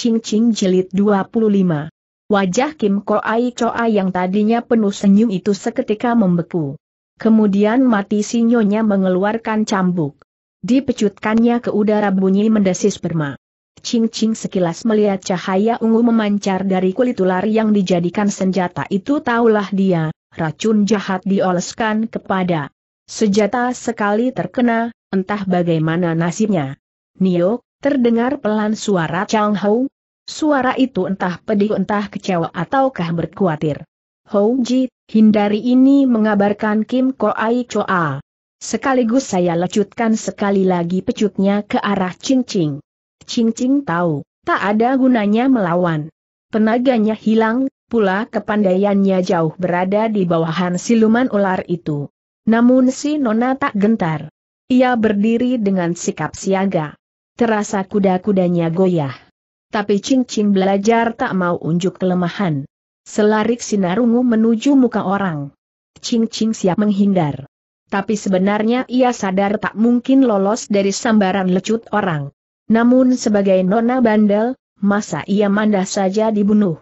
Cing Cing Jilid 25. Wajah Kim Ko Koai Choa yang tadinya penuh senyum itu seketika membeku. Kemudian mati sinyonya mengeluarkan cambuk. Dipecutkannya ke udara bunyi mendesis berma. Cing Cing sekilas melihat cahaya ungu memancar dari kulit ular yang dijadikan senjata itu taulah dia, racun jahat dioleskan kepada. Senjata sekali terkena, entah bagaimana nasibnya. Nio, Terdengar pelan suara Chang Hou. Suara itu entah pedih entah kecewa ataukah berkuatir. Hou Ji, hindari ini mengabarkan Kim Ko Ai Choa. Sekaligus saya lecutkan sekali lagi pecutnya ke arah Ching Ching. Ching Ching tahu, tak ada gunanya melawan. Tenaganya hilang, pula kepandaiannya jauh berada di bawahan siluman ular itu. Namun si Nona tak gentar. Ia berdiri dengan sikap siaga terasa kuda-kudanya goyah. Tapi Ching Ching belajar tak mau unjuk kelemahan. Selarik sinar ungu menuju muka orang. Ching Ching siap menghindar. Tapi sebenarnya ia sadar tak mungkin lolos dari sambaran lecut orang. Namun sebagai nona bandel, masa ia mandah saja dibunuh.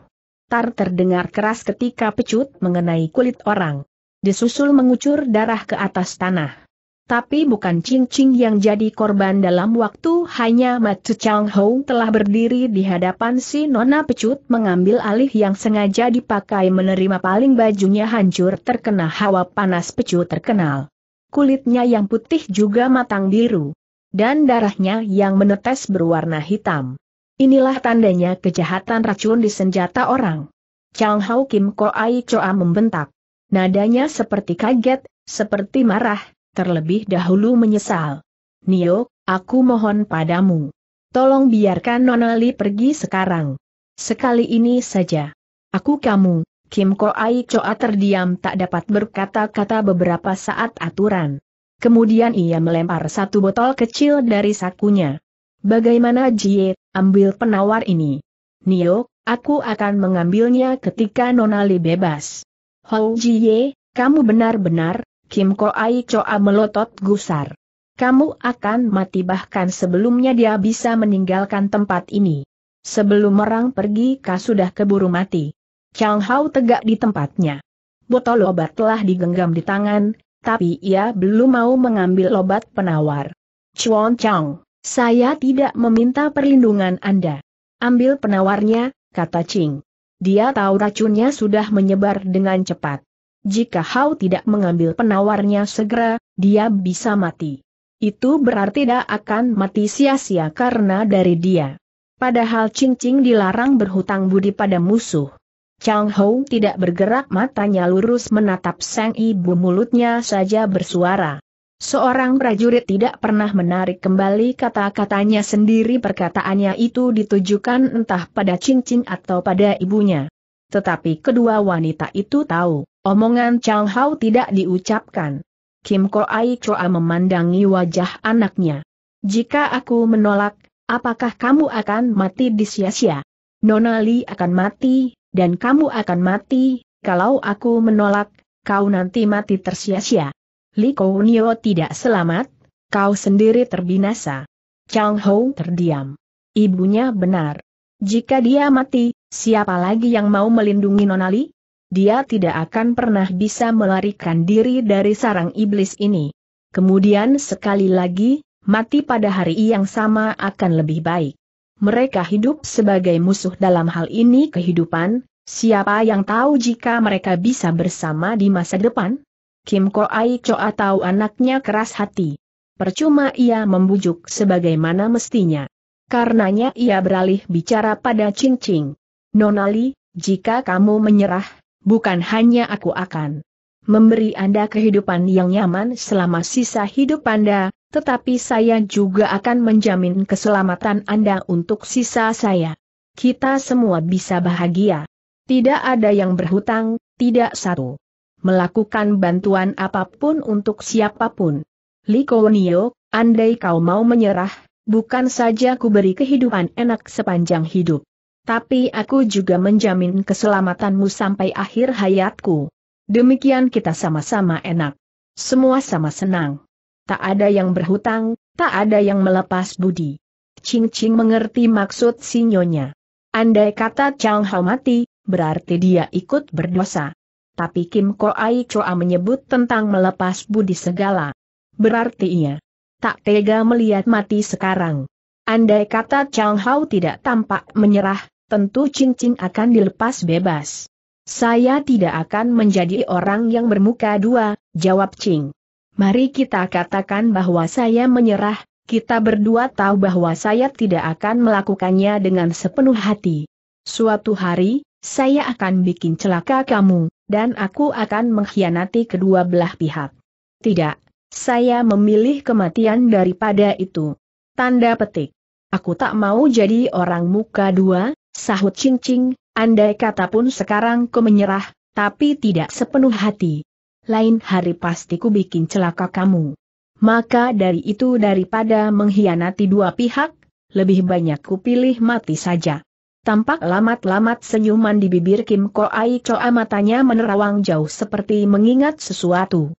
Tar terdengar keras ketika pecut mengenai kulit orang. Disusul mengucur darah ke atas tanah. Tapi bukan cincin yang jadi korban dalam waktu hanya Matsu Chang Hong telah berdiri di hadapan si Nona Pecut mengambil alih yang sengaja dipakai menerima paling bajunya hancur terkena hawa panas Pecut terkenal. Kulitnya yang putih juga matang biru. Dan darahnya yang menetes berwarna hitam. Inilah tandanya kejahatan racun di senjata orang. Chang Hao Kim Ko Ai Choa membentak. Nadanya seperti kaget, seperti marah, terlebih dahulu menyesal. Nio, aku mohon padamu. Tolong biarkan Nonali pergi sekarang. Sekali ini saja. Aku kamu, Kim Ko Ai Choa terdiam tak dapat berkata-kata beberapa saat aturan. Kemudian ia melempar satu botol kecil dari sakunya. Bagaimana Jie, ambil penawar ini. Nio, aku akan mengambilnya ketika Nonali bebas. Hou Jie, kamu benar-benar, Kim Ko Ai Choa melotot gusar. Kamu akan mati bahkan sebelumnya dia bisa meninggalkan tempat ini. Sebelum orang pergi kau sudah keburu mati. Chang Hao tegak di tempatnya. Botol obat telah digenggam di tangan, tapi ia belum mau mengambil obat penawar. Chuan Chang, saya tidak meminta perlindungan Anda. Ambil penawarnya, kata Ching. Dia tahu racunnya sudah menyebar dengan cepat jika Hao tidak mengambil penawarnya segera, dia bisa mati. Itu berarti dia akan mati sia-sia karena dari dia. Padahal cincin dilarang berhutang budi pada musuh. Chang Hou tidak bergerak matanya lurus menatap sang ibu mulutnya saja bersuara. Seorang prajurit tidak pernah menarik kembali kata-katanya sendiri perkataannya itu ditujukan entah pada cincin atau pada ibunya. Tetapi kedua wanita itu tahu. Omongan Chang Hao tidak diucapkan. Kim Ko Ai Choa memandangi wajah anaknya. Jika aku menolak, apakah kamu akan mati di sia-sia? Nona Li akan mati, dan kamu akan mati, kalau aku menolak, kau nanti mati tersia-sia. Li Kounio tidak selamat, kau sendiri terbinasa. Chang Hao terdiam. Ibunya benar. Jika dia mati, siapa lagi yang mau melindungi Nonali? dia tidak akan pernah bisa melarikan diri dari sarang iblis ini. Kemudian sekali lagi, mati pada hari yang sama akan lebih baik. Mereka hidup sebagai musuh dalam hal ini kehidupan, siapa yang tahu jika mereka bisa bersama di masa depan? Kim Ko Ai Cho atau anaknya keras hati. Percuma ia membujuk sebagaimana mestinya. Karenanya ia beralih bicara pada Ching Ching. Nonali, jika kamu menyerah, bukan hanya aku akan memberi Anda kehidupan yang nyaman selama sisa hidup Anda, tetapi saya juga akan menjamin keselamatan Anda untuk sisa saya. Kita semua bisa bahagia. Tidak ada yang berhutang, tidak satu. Melakukan bantuan apapun untuk siapapun. Likonio, andai kau mau menyerah, bukan saja ku beri kehidupan enak sepanjang hidup. Tapi aku juga menjamin keselamatanmu sampai akhir hayatku. Demikian kita sama-sama enak. Semua sama senang. Tak ada yang berhutang, tak ada yang melepas budi. Ching Ching mengerti maksud sinyonya. Andai kata Chang Hao mati, berarti dia ikut berdosa. Tapi Kim Ko Ai Choa menyebut tentang melepas budi segala. Berarti ia tak tega melihat mati sekarang. Andai kata Chang Hao tidak tampak menyerah, tentu cincin akan dilepas bebas. Saya tidak akan menjadi orang yang bermuka dua, jawab Ching. Mari kita katakan bahwa saya menyerah, kita berdua tahu bahwa saya tidak akan melakukannya dengan sepenuh hati. Suatu hari, saya akan bikin celaka kamu, dan aku akan mengkhianati kedua belah pihak. Tidak, saya memilih kematian daripada itu. Tanda petik. Aku tak mau jadi orang muka dua, Sahut cincing, andai kata pun sekarang ku menyerah, tapi tidak sepenuh hati. Lain hari pasti ku bikin celaka kamu. Maka dari itu daripada mengkhianati dua pihak, lebih banyak ku pilih mati saja. Tampak lamat-lamat senyuman di bibir Kim Ai Choa matanya menerawang jauh seperti mengingat sesuatu.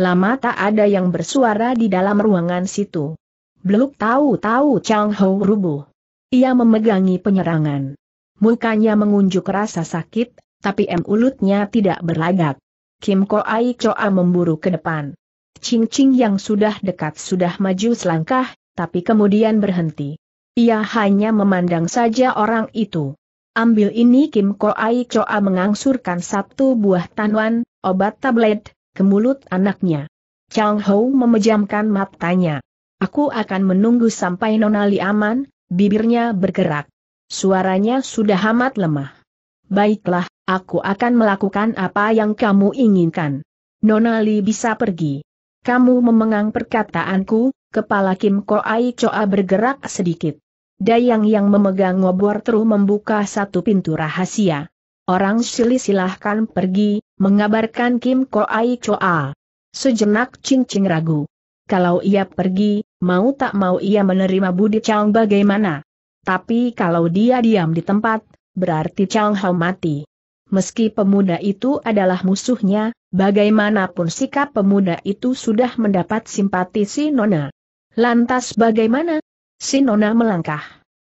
Lama tak ada yang bersuara di dalam ruangan situ. Beluk tahu-tahu Chang Ho rubuh. Ia memegangi penyerangan. Mukanya mengunjuk rasa sakit, tapi mulutnya tidak berlagak. Kim Ko Ai Choa memburu ke depan. Ching Ching yang sudah dekat sudah maju selangkah, tapi kemudian berhenti. Ia hanya memandang saja orang itu. Ambil ini Kim Ko Ai Choa mengangsurkan satu buah tanuan, obat tablet, ke mulut anaknya. Chang Ho memejamkan matanya. Aku akan menunggu sampai Nona Li aman, Bibirnya bergerak. Suaranya sudah amat lemah. Baiklah, aku akan melakukan apa yang kamu inginkan. Nonali bisa pergi. Kamu memengang perkataanku, kepala Kim Koai Choa bergerak sedikit. Dayang yang memegang ngobor terus membuka satu pintu rahasia. Orang Sili silahkan pergi, mengabarkan Kim Koai Choa. Sejenak cincin ragu. Kalau ia pergi, mau tak mau ia menerima Budi Chang bagaimana. Tapi kalau dia diam di tempat, berarti Chang Hao mati. Meski pemuda itu adalah musuhnya, bagaimanapun sikap pemuda itu sudah mendapat simpati si Nona. Lantas bagaimana? Si Nona melangkah.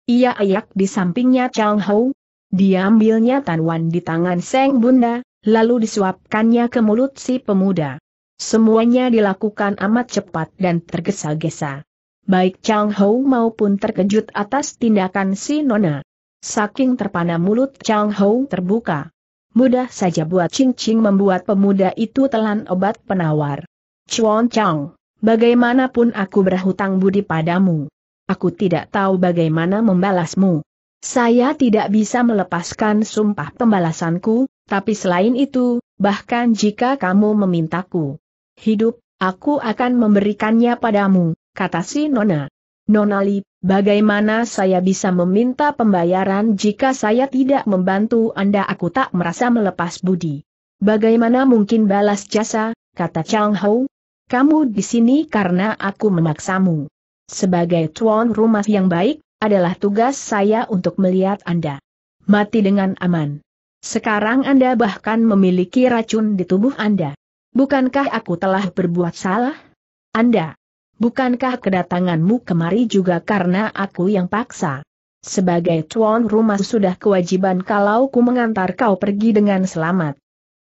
Ia ayak di sampingnya Chang Hao. Diambilnya Wan di tangan Seng Bunda, lalu disuapkannya ke mulut si pemuda. Semuanya dilakukan amat cepat dan tergesa-gesa. Baik Chang Hou maupun terkejut atas tindakan si Nona. Saking terpana mulut Chang Hou terbuka. Mudah saja buat Ching Ching membuat pemuda itu telan obat penawar. Chuan Chang, bagaimanapun aku berhutang budi padamu. Aku tidak tahu bagaimana membalasmu. Saya tidak bisa melepaskan sumpah pembalasanku, tapi selain itu, bahkan jika kamu memintaku, hidup, aku akan memberikannya padamu, kata si Nona. Nonali, bagaimana saya bisa meminta pembayaran jika saya tidak membantu Anda aku tak merasa melepas budi. Bagaimana mungkin balas jasa, kata Chang Hou. Kamu di sini karena aku memaksamu. Sebagai tuan rumah yang baik, adalah tugas saya untuk melihat Anda mati dengan aman. Sekarang Anda bahkan memiliki racun di tubuh Anda. Bukankah aku telah berbuat salah? Anda, bukankah kedatanganmu kemari juga karena aku yang paksa? Sebagai tuan rumah sudah kewajiban kalau ku mengantar kau pergi dengan selamat.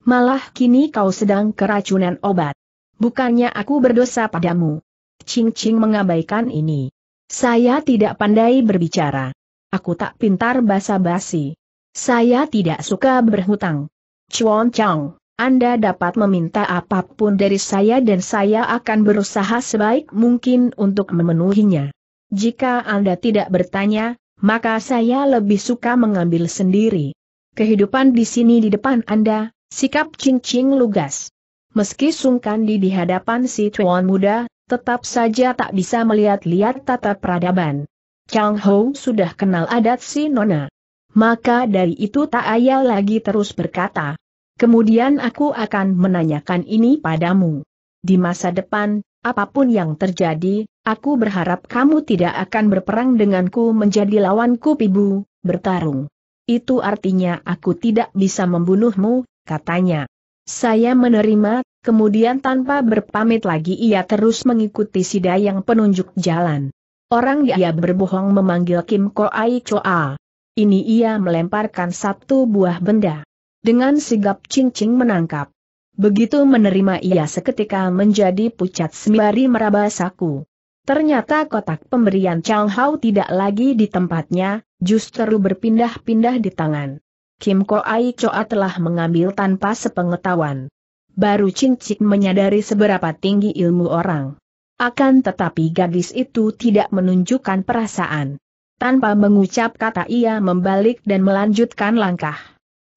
Malah kini kau sedang keracunan obat. Bukannya aku berdosa padamu. Ching Ching mengabaikan ini. Saya tidak pandai berbicara. Aku tak pintar basa-basi. Saya tidak suka berhutang. Chuan Chang, anda dapat meminta apapun dari saya dan saya akan berusaha sebaik mungkin untuk memenuhinya. Jika Anda tidak bertanya, maka saya lebih suka mengambil sendiri. Kehidupan di sini di depan Anda, sikap cincing lugas. Meski sungkan di hadapan si tuan muda, tetap saja tak bisa melihat-lihat tata peradaban. Chang Ho sudah kenal adat si Nona. Maka dari itu tak ayal lagi terus berkata, Kemudian aku akan menanyakan ini padamu. Di masa depan, apapun yang terjadi, aku berharap kamu tidak akan berperang denganku menjadi lawanku pibu, bertarung. Itu artinya aku tidak bisa membunuhmu, katanya. Saya menerima, kemudian tanpa berpamit lagi ia terus mengikuti Sida yang penunjuk jalan. Orang dia berbohong memanggil Kim Ko Ai Choa. Ini ia melemparkan satu buah benda dengan sigap cincin menangkap. Begitu menerima ia seketika menjadi pucat sembari meraba saku. Ternyata kotak pemberian Chang Hao tidak lagi di tempatnya, justru berpindah-pindah di tangan. Kim Ko Ai Choa telah mengambil tanpa sepengetahuan. Baru cincin menyadari seberapa tinggi ilmu orang. Akan tetapi gadis itu tidak menunjukkan perasaan. Tanpa mengucap kata ia membalik dan melanjutkan langkah.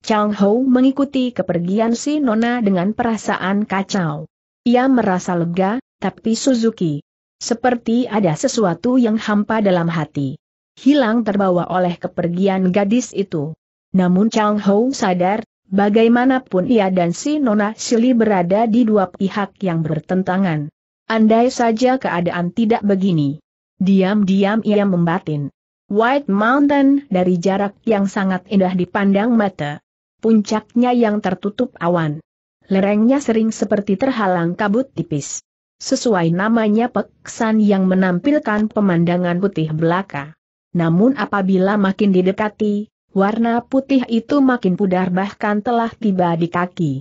Chang Ho mengikuti kepergian si Nona dengan perasaan kacau. Ia merasa lega, tapi Suzuki. Seperti ada sesuatu yang hampa dalam hati. Hilang terbawa oleh kepergian gadis itu. Namun Chang Ho sadar, bagaimanapun ia dan si Nona Sili berada di dua pihak yang bertentangan. Andai saja keadaan tidak begini. Diam-diam ia membatin. White Mountain dari jarak yang sangat indah dipandang mata puncaknya yang tertutup awan. Lerengnya sering seperti terhalang kabut tipis. Sesuai namanya peksan yang menampilkan pemandangan putih belaka. Namun apabila makin didekati, warna putih itu makin pudar bahkan telah tiba di kaki.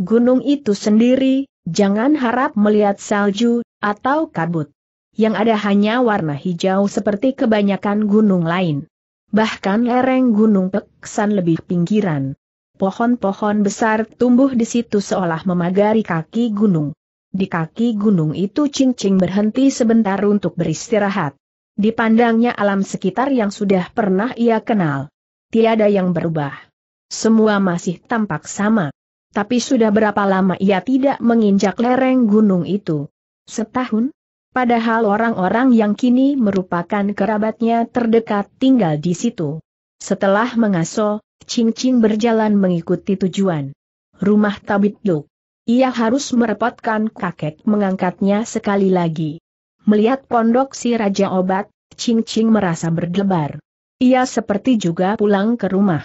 Gunung itu sendiri, jangan harap melihat salju, atau kabut. Yang ada hanya warna hijau seperti kebanyakan gunung lain. Bahkan lereng gunung Peksan lebih pinggiran pohon-pohon besar tumbuh di situ seolah memagari kaki gunung. Di kaki gunung itu cincing berhenti sebentar untuk beristirahat. Dipandangnya alam sekitar yang sudah pernah ia kenal. Tiada yang berubah. Semua masih tampak sama. Tapi sudah berapa lama ia tidak menginjak lereng gunung itu? Setahun? Padahal orang-orang yang kini merupakan kerabatnya terdekat tinggal di situ. Setelah mengaso, Cincin berjalan mengikuti tujuan. Rumah tabit Duk. Ia harus merepotkan kakek mengangkatnya sekali lagi. Melihat pondok si Raja Obat, Cincin merasa berdebar. Ia seperti juga pulang ke rumah.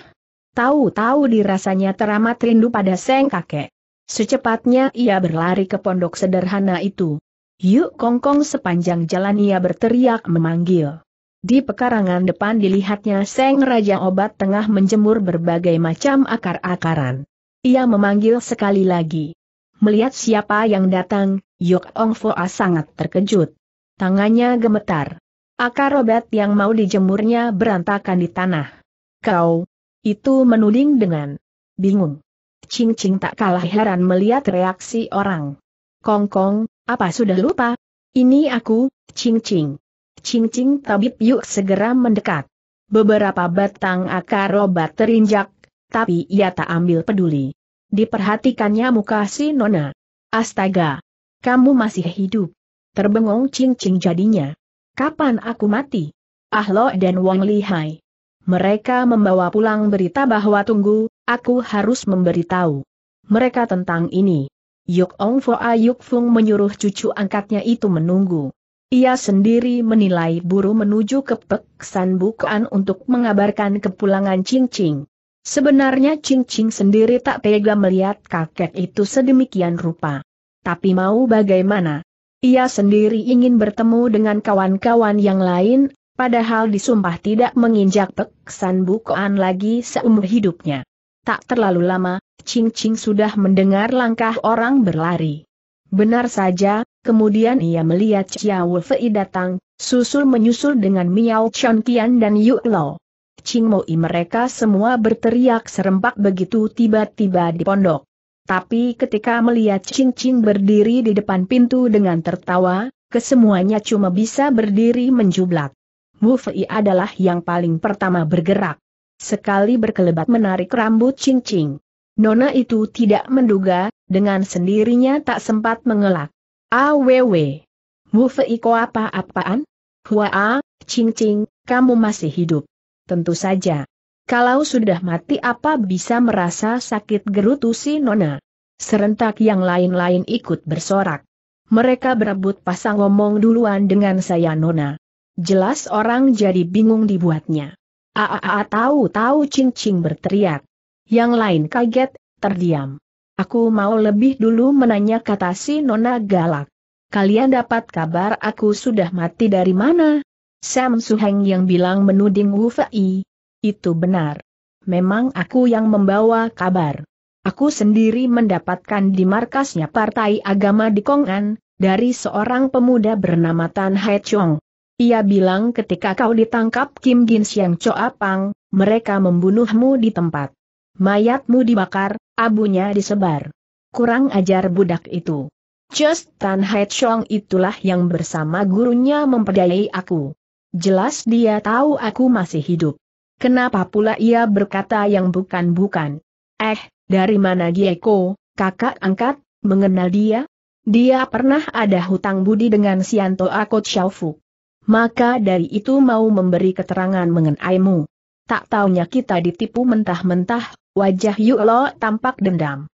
Tahu-tahu dirasanya teramat rindu pada seng kakek. Secepatnya ia berlari ke pondok sederhana itu. Yuk kongkong sepanjang jalan ia berteriak memanggil. Di pekarangan depan dilihatnya Seng Raja Obat tengah menjemur berbagai macam akar-akaran. Ia memanggil sekali lagi. Melihat siapa yang datang, Yok Ong Foa sangat terkejut. Tangannya gemetar. Akar obat yang mau dijemurnya berantakan di tanah. Kau, itu menuding dengan bingung. Cing Cing tak kalah heran melihat reaksi orang. Kong Kong, apa sudah lupa? Ini aku, Cing Cing cing tabib yuk segera mendekat. Beberapa batang akar obat terinjak, tapi ia tak ambil peduli. Diperhatikannya muka si Nona. Astaga! Kamu masih hidup. Terbengong cing jadinya. Kapan aku mati? Ahlo dan Wang Hai. Mereka membawa pulang berita bahwa tunggu, aku harus memberitahu. Mereka tentang ini. Yuk Ong Fo Ayuk Fung menyuruh cucu angkatnya itu menunggu. Ia sendiri menilai buru menuju ke peksan Bukan untuk mengabarkan kepulangan Ching Ching. Sebenarnya Ching Ching sendiri tak tega melihat kakek itu sedemikian rupa. Tapi mau bagaimana? Ia sendiri ingin bertemu dengan kawan-kawan yang lain, padahal disumpah tidak menginjak peksan Bukan lagi seumur hidupnya. Tak terlalu lama, Ching Ching sudah mendengar langkah orang berlari. Benar saja, Kemudian ia melihat Chiao Fei datang, susul menyusul dengan Miao Chon dan Yu Lo. Qing Moi mereka semua berteriak serempak begitu tiba-tiba di pondok. Tapi ketika melihat Qing Qing berdiri di depan pintu dengan tertawa, kesemuanya cuma bisa berdiri menjublak. Mu Fei adalah yang paling pertama bergerak. Sekali berkelebat menarik rambut Qing Qing. Nona itu tidak menduga, dengan sendirinya tak sempat mengelak. Aww. Wufe iko apa-apaan? Hua, cincing, kamu masih hidup. Tentu saja. Kalau sudah mati apa bisa merasa sakit gerutu si Nona? Serentak yang lain-lain ikut bersorak. Mereka berebut pasang ngomong duluan dengan saya Nona. Jelas orang jadi bingung dibuatnya. Aa tahu-tahu cincing berteriak. Yang lain kaget, terdiam. Aku mau lebih dulu menanya kata si Nona galak. Kalian dapat kabar aku sudah mati dari mana? Sam Suheng yang bilang menuding Wu Fei. Itu benar. Memang aku yang membawa kabar. Aku sendiri mendapatkan di markasnya partai agama di Kongan, dari seorang pemuda bernama Tan Hai Chong. Ia bilang ketika kau ditangkap Kim Gin Siang Choa Pang, mereka membunuhmu di tempat. Mayatmu dibakar, Abunya disebar. Kurang ajar budak itu. Just Tan Hai Chong itulah yang bersama gurunya memperdayai aku. Jelas dia tahu aku masih hidup. Kenapa pula ia berkata yang bukan-bukan? Eh, dari mana Gieko, kakak angkat, mengenal dia? Dia pernah ada hutang budi dengan Sianto Akot Xiaofu. Maka dari itu mau memberi keterangan mengenaimu. Tak taunya kita ditipu mentah-mentah, wajah Yu Yulo tampak dendam.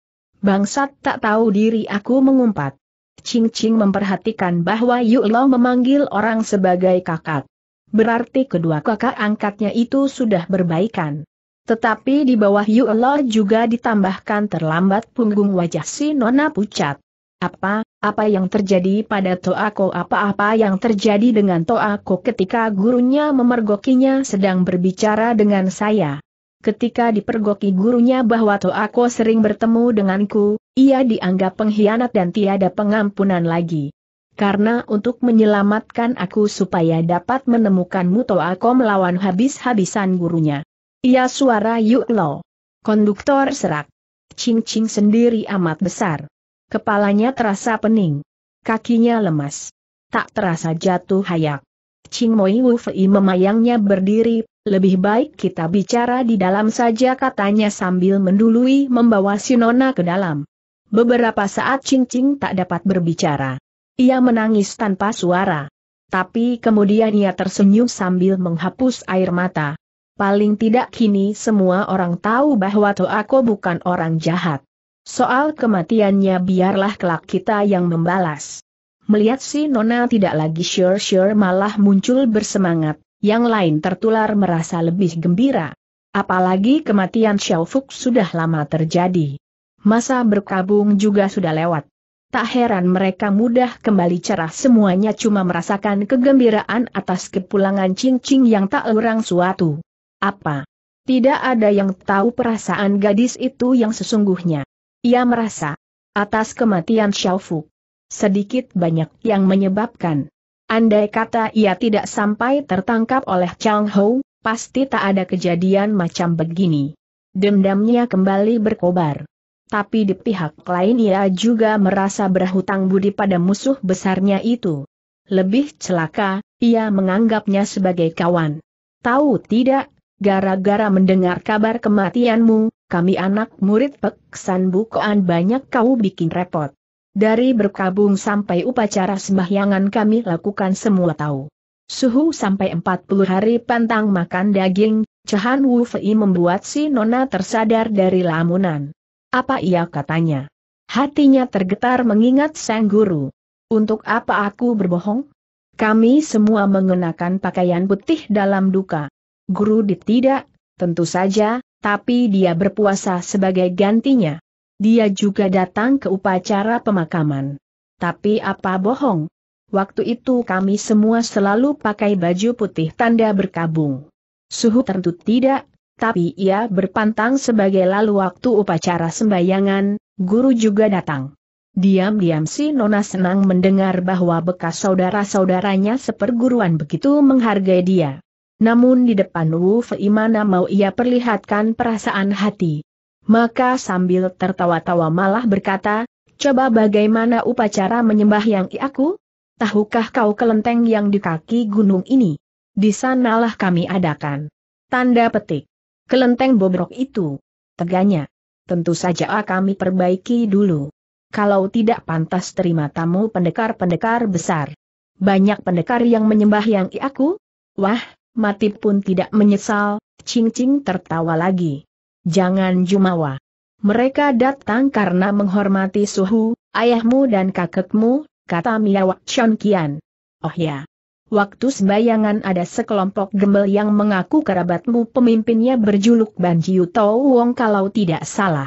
Bangsat tak tahu diri aku mengumpat. Ching Ching memperhatikan bahwa Yu Yulo memanggil orang sebagai kakak. Berarti kedua kakak angkatnya itu sudah berbaikan. Tetapi di bawah Yu Yulo juga ditambahkan terlambat punggung wajah si Nona pucat. Apa, apa yang terjadi pada Toa Ko? apa-apa yang terjadi dengan Toa Ko ketika gurunya memergokinya sedang berbicara dengan saya. Ketika dipergoki gurunya bahwa Toa Ko sering bertemu denganku, ia dianggap pengkhianat dan tiada pengampunan lagi. Karena untuk menyelamatkan aku supaya dapat menemukanmu Toako melawan habis-habisan gurunya. Ia suara Yuk Lo. Konduktor serak. Cing Cing sendiri amat besar. Kepalanya terasa pening. Kakinya lemas. Tak terasa jatuh hayak. Ching Moi Wu Fei memayangnya berdiri, lebih baik kita bicara di dalam saja katanya sambil mendului membawa si Nona ke dalam. Beberapa saat Ching Ching tak dapat berbicara. Ia menangis tanpa suara. Tapi kemudian ia tersenyum sambil menghapus air mata. Paling tidak kini semua orang tahu bahwa Toako bukan orang jahat. Soal kematiannya biarlah kelak kita yang membalas. Melihat si Nona tidak lagi sure-sure malah muncul bersemangat, yang lain tertular merasa lebih gembira. Apalagi kematian Xiao Fuk sudah lama terjadi. Masa berkabung juga sudah lewat. Tak heran mereka mudah kembali cerah semuanya cuma merasakan kegembiraan atas kepulangan cincin yang tak orang suatu. Apa? Tidak ada yang tahu perasaan gadis itu yang sesungguhnya. Ia merasa, atas kematian Xiaofu, sedikit banyak yang menyebabkan. Andai kata ia tidak sampai tertangkap oleh Chang Hou, pasti tak ada kejadian macam begini. Dendamnya kembali berkobar. Tapi di pihak lain ia juga merasa berhutang budi pada musuh besarnya itu. Lebih celaka, ia menganggapnya sebagai kawan. Tahu tidak, gara-gara mendengar kabar kematianmu, kami anak murid peksan bukoan banyak kau bikin repot. Dari berkabung sampai upacara sembahyangan kami lakukan semua tahu. Suhu sampai 40 hari pantang makan daging, Cehan Wu Fei membuat si Nona tersadar dari lamunan. Apa ia katanya? Hatinya tergetar mengingat sang guru. Untuk apa aku berbohong? Kami semua mengenakan pakaian putih dalam duka. Guru ditidak, tentu saja, tapi dia berpuasa sebagai gantinya. Dia juga datang ke upacara pemakaman. Tapi apa bohong? Waktu itu kami semua selalu pakai baju putih tanda berkabung. Suhu tentu tidak, tapi ia berpantang sebagai lalu waktu upacara sembayangan, guru juga datang. Diam-diam si Nona senang mendengar bahwa bekas saudara-saudaranya seperguruan begitu menghargai dia. Namun di depan Wu Fei mana mau ia perlihatkan perasaan hati. Maka sambil tertawa-tawa malah berkata, coba bagaimana upacara menyembah yang aku? Tahukah kau kelenteng yang di kaki gunung ini? Di sanalah kami adakan. Tanda petik. Kelenteng bobrok itu. Teganya. Tentu saja kami perbaiki dulu. Kalau tidak pantas terima tamu pendekar-pendekar besar. Banyak pendekar yang menyembah yang aku? Wah, mati pun tidak menyesal, Ching Ching tertawa lagi. Jangan jumawa. Mereka datang karena menghormati suhu, ayahmu dan kakekmu, kata Miawak Chon Kian. Oh ya. Waktu sebayangan ada sekelompok gembel yang mengaku kerabatmu pemimpinnya berjuluk Banjiu Jiu Tau Wong kalau tidak salah.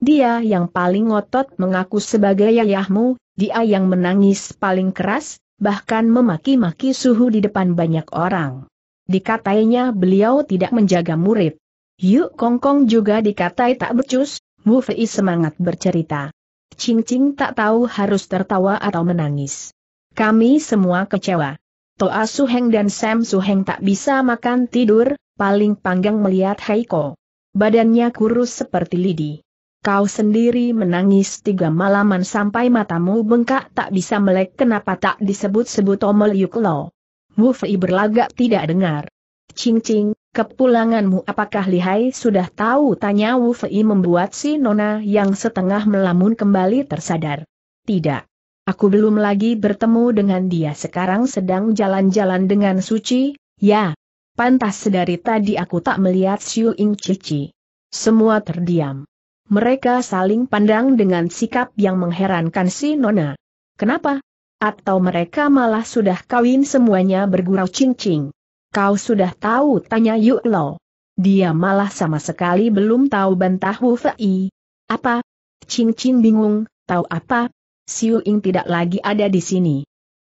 Dia yang paling ngotot mengaku sebagai ayahmu, dia yang menangis paling keras, bahkan memaki-maki suhu di depan banyak orang dikatainya beliau tidak menjaga murid. Yuk Kongkong Kong juga dikatai tak becus, Wu Fei semangat bercerita. Ching Ching tak tahu harus tertawa atau menangis. Kami semua kecewa. Toa Suheng dan Sam Suheng tak bisa makan tidur, paling panggang melihat Heiko. Badannya kurus seperti lidi. Kau sendiri menangis tiga malaman sampai matamu bengkak tak bisa melek kenapa tak disebut-sebut Omel Yuklo. Wu Fei berlagak tidak dengar. Cing Cing, kepulanganmu apakah lihai sudah tahu tanya Wu Fei membuat si Nona yang setengah melamun kembali tersadar. Tidak. Aku belum lagi bertemu dengan dia sekarang sedang jalan-jalan dengan Suci, ya. Pantas Sedari tadi aku tak melihat Siu Ing Cici. Semua terdiam. Mereka saling pandang dengan sikap yang mengherankan si Nona. Kenapa? Atau mereka malah sudah kawin semuanya bergurau cincing. Kau sudah tahu tanya Yuk Lo. Dia malah sama sekali belum tahu bantah Wu Fei. Apa? Cincin bingung, tahu apa? Siu Ing tidak lagi ada di sini.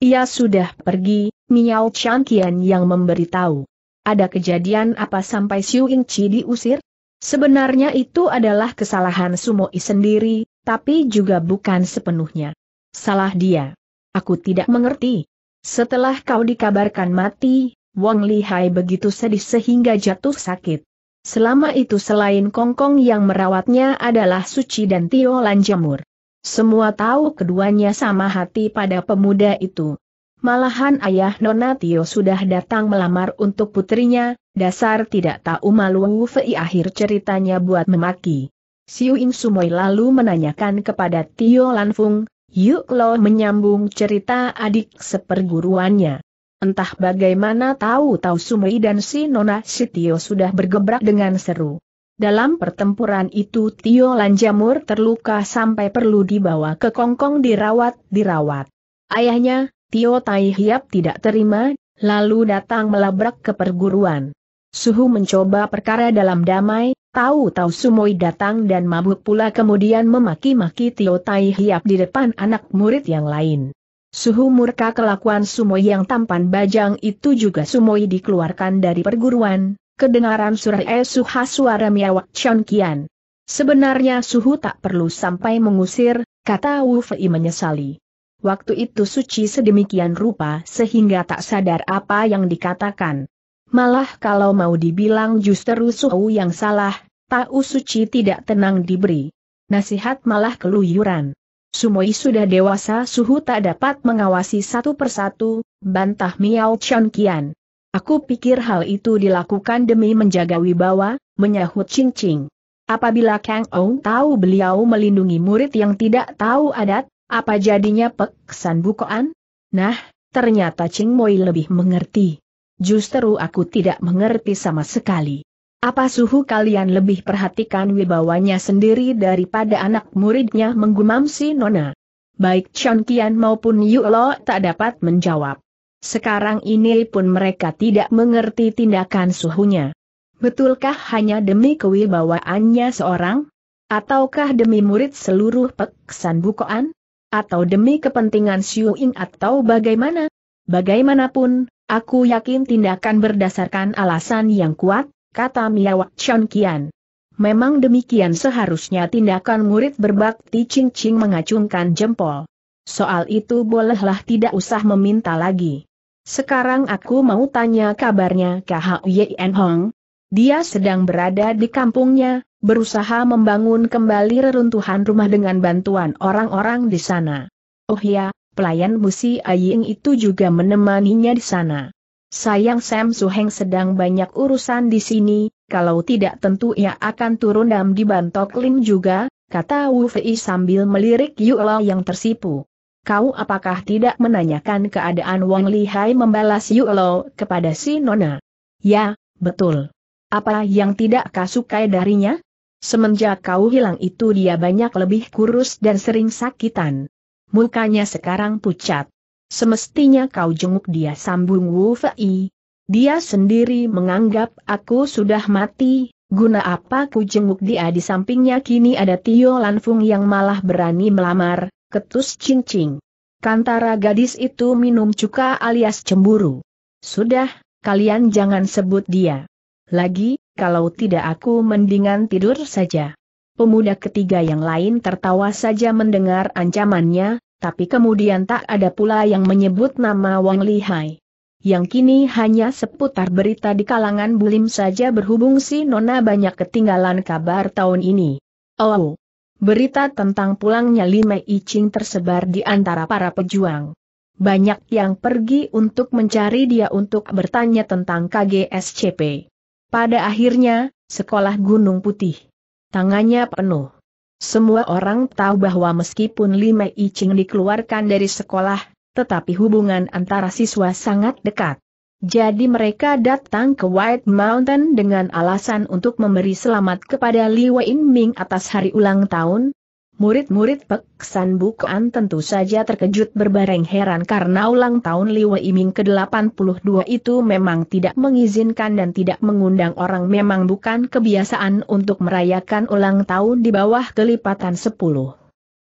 Ia sudah pergi, Miao Chan Kian yang memberitahu. Ada kejadian apa sampai Siu Ing Chi diusir? Sebenarnya itu adalah kesalahan Sumo I sendiri, tapi juga bukan sepenuhnya. Salah dia. Aku tidak mengerti. Setelah kau dikabarkan mati, Wang Lihai begitu sedih sehingga jatuh sakit. Selama itu selain Kongkong yang merawatnya adalah Suci dan Tio Lan Jamur. Semua tahu keduanya sama hati pada pemuda itu. Malahan ayah Nona Tio sudah datang melamar untuk putrinya, dasar tidak tahu malu Wu Fei akhir ceritanya buat memaki. Siu In Sumoi lalu menanyakan kepada Tio Lanfung, Yuk Lo menyambung cerita adik seperguruannya. Entah bagaimana tahu-tahu Sumei dan si Nona Sitio sudah bergebrak dengan seru. Dalam pertempuran itu Tio Lanjamur terluka sampai perlu dibawa ke Kongkong dirawat-dirawat. Ayahnya, Tio Tai Hiap tidak terima, lalu datang melabrak ke perguruan. Suhu mencoba perkara dalam damai, Tahu-tahu Sumoi datang dan mabuk pula kemudian memaki-maki Tio Tai Hiap di depan anak murid yang lain. Suhu murka kelakuan Sumoi yang tampan bajang itu juga Sumoi dikeluarkan dari perguruan, kedengaran surah esuha suara miawak Chon Kian. Sebenarnya Suhu tak perlu sampai mengusir, kata Wu Fei menyesali. Waktu itu suci sedemikian rupa sehingga tak sadar apa yang dikatakan. Malah kalau mau dibilang justru Suhu yang salah, tahu Suci tidak tenang diberi. Nasihat malah keluyuran. Sumoi sudah dewasa Suhu tak dapat mengawasi satu persatu, bantah Miao Chon Kian. Aku pikir hal itu dilakukan demi menjaga wibawa, menyahut Ching Ching. Apabila Kang Ong tahu beliau melindungi murid yang tidak tahu adat, apa jadinya peksan bukoan? Nah, ternyata Ching Moi lebih mengerti. Justru aku tidak mengerti sama sekali. Apa suhu kalian lebih perhatikan wibawanya sendiri daripada anak muridnya menggumam si Nona? Baik Chan Kian maupun Yu Lo tak dapat menjawab. Sekarang ini pun mereka tidak mengerti tindakan suhunya. Betulkah hanya demi kewibawaannya seorang? Ataukah demi murid seluruh peksan bukoan? Atau demi kepentingan Xiu Ying atau bagaimana? Bagaimanapun, aku yakin tindakan berdasarkan alasan yang kuat, kata Miawak Chon Kian. Memang demikian seharusnya tindakan murid berbakti Ching Ching mengacungkan jempol. Soal itu bolehlah tidak usah meminta lagi. Sekarang aku mau tanya kabarnya KHYN Hong. Dia sedang berada di kampungnya, berusaha membangun kembali reruntuhan rumah dengan bantuan orang-orang di sana. Oh ya, pelayan Musi Aying itu juga menemaninya di sana. Sayang Sam Suheng sedang banyak urusan di sini, kalau tidak tentu ia akan turun dan dibantok Lin juga, kata Wu Fei sambil melirik Yulo yang tersipu. Kau apakah tidak menanyakan keadaan Wang Lihai membalas Yulo kepada si Nona? Ya, betul. Apa yang tidak kau sukai darinya? Semenjak kau hilang itu dia banyak lebih kurus dan sering sakitan mukanya sekarang pucat. Semestinya kau jenguk dia sambung Wu Fei. Dia sendiri menganggap aku sudah mati, guna apa ku jenguk dia di sampingnya kini ada Tio Lanfung yang malah berani melamar, ketus cincing. Kantara gadis itu minum cuka alias cemburu. Sudah, kalian jangan sebut dia. Lagi, kalau tidak aku mendingan tidur saja. Pemuda ketiga yang lain tertawa saja mendengar ancamannya, tapi kemudian tak ada pula yang menyebut nama Wang Lihai. Yang kini hanya seputar berita di kalangan bulim saja berhubung si Nona banyak ketinggalan kabar tahun ini. Oh, berita tentang pulangnya Lime Ching tersebar di antara para pejuang. Banyak yang pergi untuk mencari dia untuk bertanya tentang KGSCP. Pada akhirnya, sekolah Gunung Putih. Tangannya penuh. Semua orang tahu bahwa meskipun Li I Ching dikeluarkan dari sekolah, tetapi hubungan antara siswa sangat dekat. Jadi mereka datang ke White Mountain dengan alasan untuk memberi selamat kepada Li Wei Ming atas hari ulang tahun, Murid-murid Pek San Bukuan tentu saja terkejut berbareng heran karena ulang tahun Liwa Iming ke-82 itu memang tidak mengizinkan dan tidak mengundang orang memang bukan kebiasaan untuk merayakan ulang tahun di bawah kelipatan 10.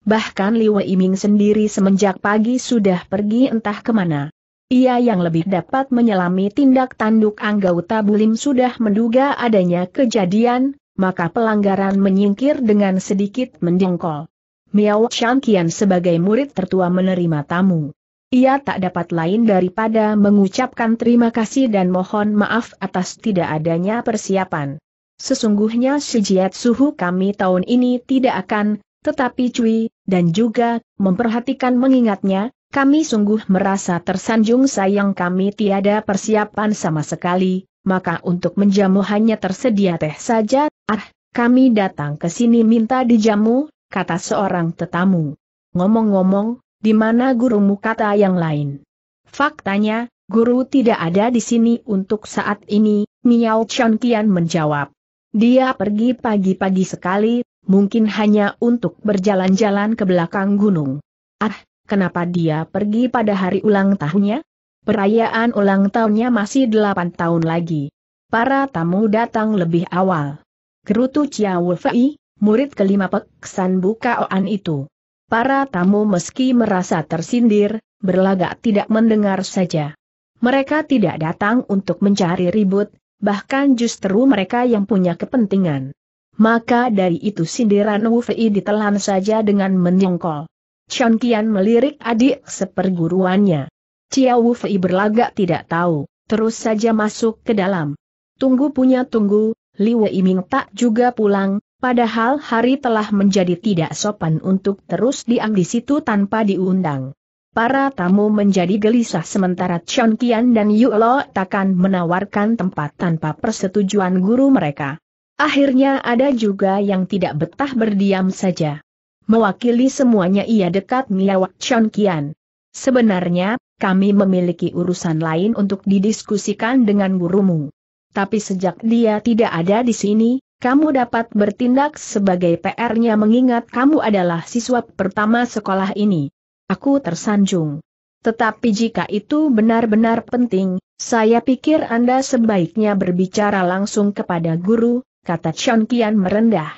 Bahkan Liwa Iming sendiri semenjak pagi sudah pergi entah kemana. Ia yang lebih dapat menyelami tindak tanduk anggota Bulim sudah menduga adanya kejadian, maka pelanggaran menyingkir dengan sedikit mendengkol. Miao Shankian sebagai murid tertua menerima tamu. Ia tak dapat lain daripada mengucapkan terima kasih dan mohon maaf atas tidak adanya persiapan. Sesungguhnya sejiat suhu kami tahun ini tidak akan, tetapi cuy, dan juga, memperhatikan mengingatnya, kami sungguh merasa tersanjung sayang kami tiada persiapan sama sekali, maka untuk menjamu hanya tersedia teh saja, ah, kami datang ke sini minta dijamu, kata seorang tetamu. Ngomong-ngomong, di mana gurumu kata yang lain? Faktanya, guru tidak ada di sini untuk saat ini, Miao Chon Kian menjawab. Dia pergi pagi-pagi sekali, mungkin hanya untuk berjalan-jalan ke belakang gunung. Ah, kenapa dia pergi pada hari ulang tahunnya? Perayaan ulang tahunnya masih delapan tahun lagi. Para tamu datang lebih awal. Kerutu Chia Fei, murid kelima peksan bukaan itu. Para tamu meski merasa tersindir, berlagak tidak mendengar saja. Mereka tidak datang untuk mencari ribut, bahkan justru mereka yang punya kepentingan. Maka dari itu sindiran Wu ditelan saja dengan menyongkol. Kian melirik adik seperguruannya. Chia Fei berlagak tidak tahu, terus saja masuk ke dalam. Tunggu punya tunggu, Li Wei Ming tak juga pulang, padahal hari telah menjadi tidak sopan untuk terus diam di situ tanpa diundang. Para tamu menjadi gelisah sementara Chon Kian dan Yu Lo takkan menawarkan tempat tanpa persetujuan guru mereka. Akhirnya ada juga yang tidak betah berdiam saja. Mewakili semuanya ia dekat miawak Chon Kian. Sebenarnya, kami memiliki urusan lain untuk didiskusikan dengan gurumu. Tapi sejak dia tidak ada di sini, kamu dapat bertindak sebagai PR-nya mengingat kamu adalah siswa pertama sekolah ini. Aku tersanjung. Tetapi jika itu benar-benar penting, saya pikir Anda sebaiknya berbicara langsung kepada guru, kata Chon Kian merendah.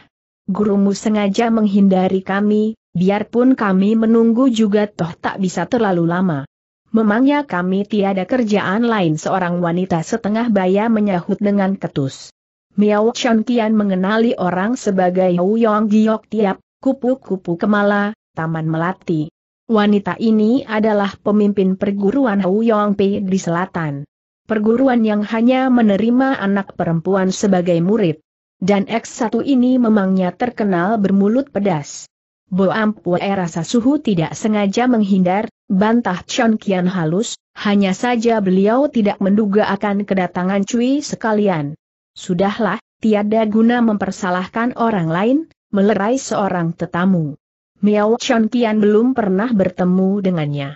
Gurumu sengaja menghindari kami, biarpun kami menunggu juga toh tak bisa terlalu lama. Memangnya kami tiada kerjaan lain seorang wanita setengah baya menyahut dengan ketus. Miao Chan Kian mengenali orang sebagai Yong Giok Tiap, Kupu-Kupu Kemala, Taman Melati. Wanita ini adalah pemimpin perguruan Yong Pei di selatan. Perguruan yang hanya menerima anak perempuan sebagai murid. Dan X1 ini memangnya terkenal bermulut pedas. Bo Ampue suhu tidak sengaja menghindar, Bantah Chon Kian halus, hanya saja beliau tidak menduga akan kedatangan Cui sekalian. Sudahlah, tiada guna mempersalahkan orang lain, melerai seorang tetamu. Miao Chon Kian belum pernah bertemu dengannya.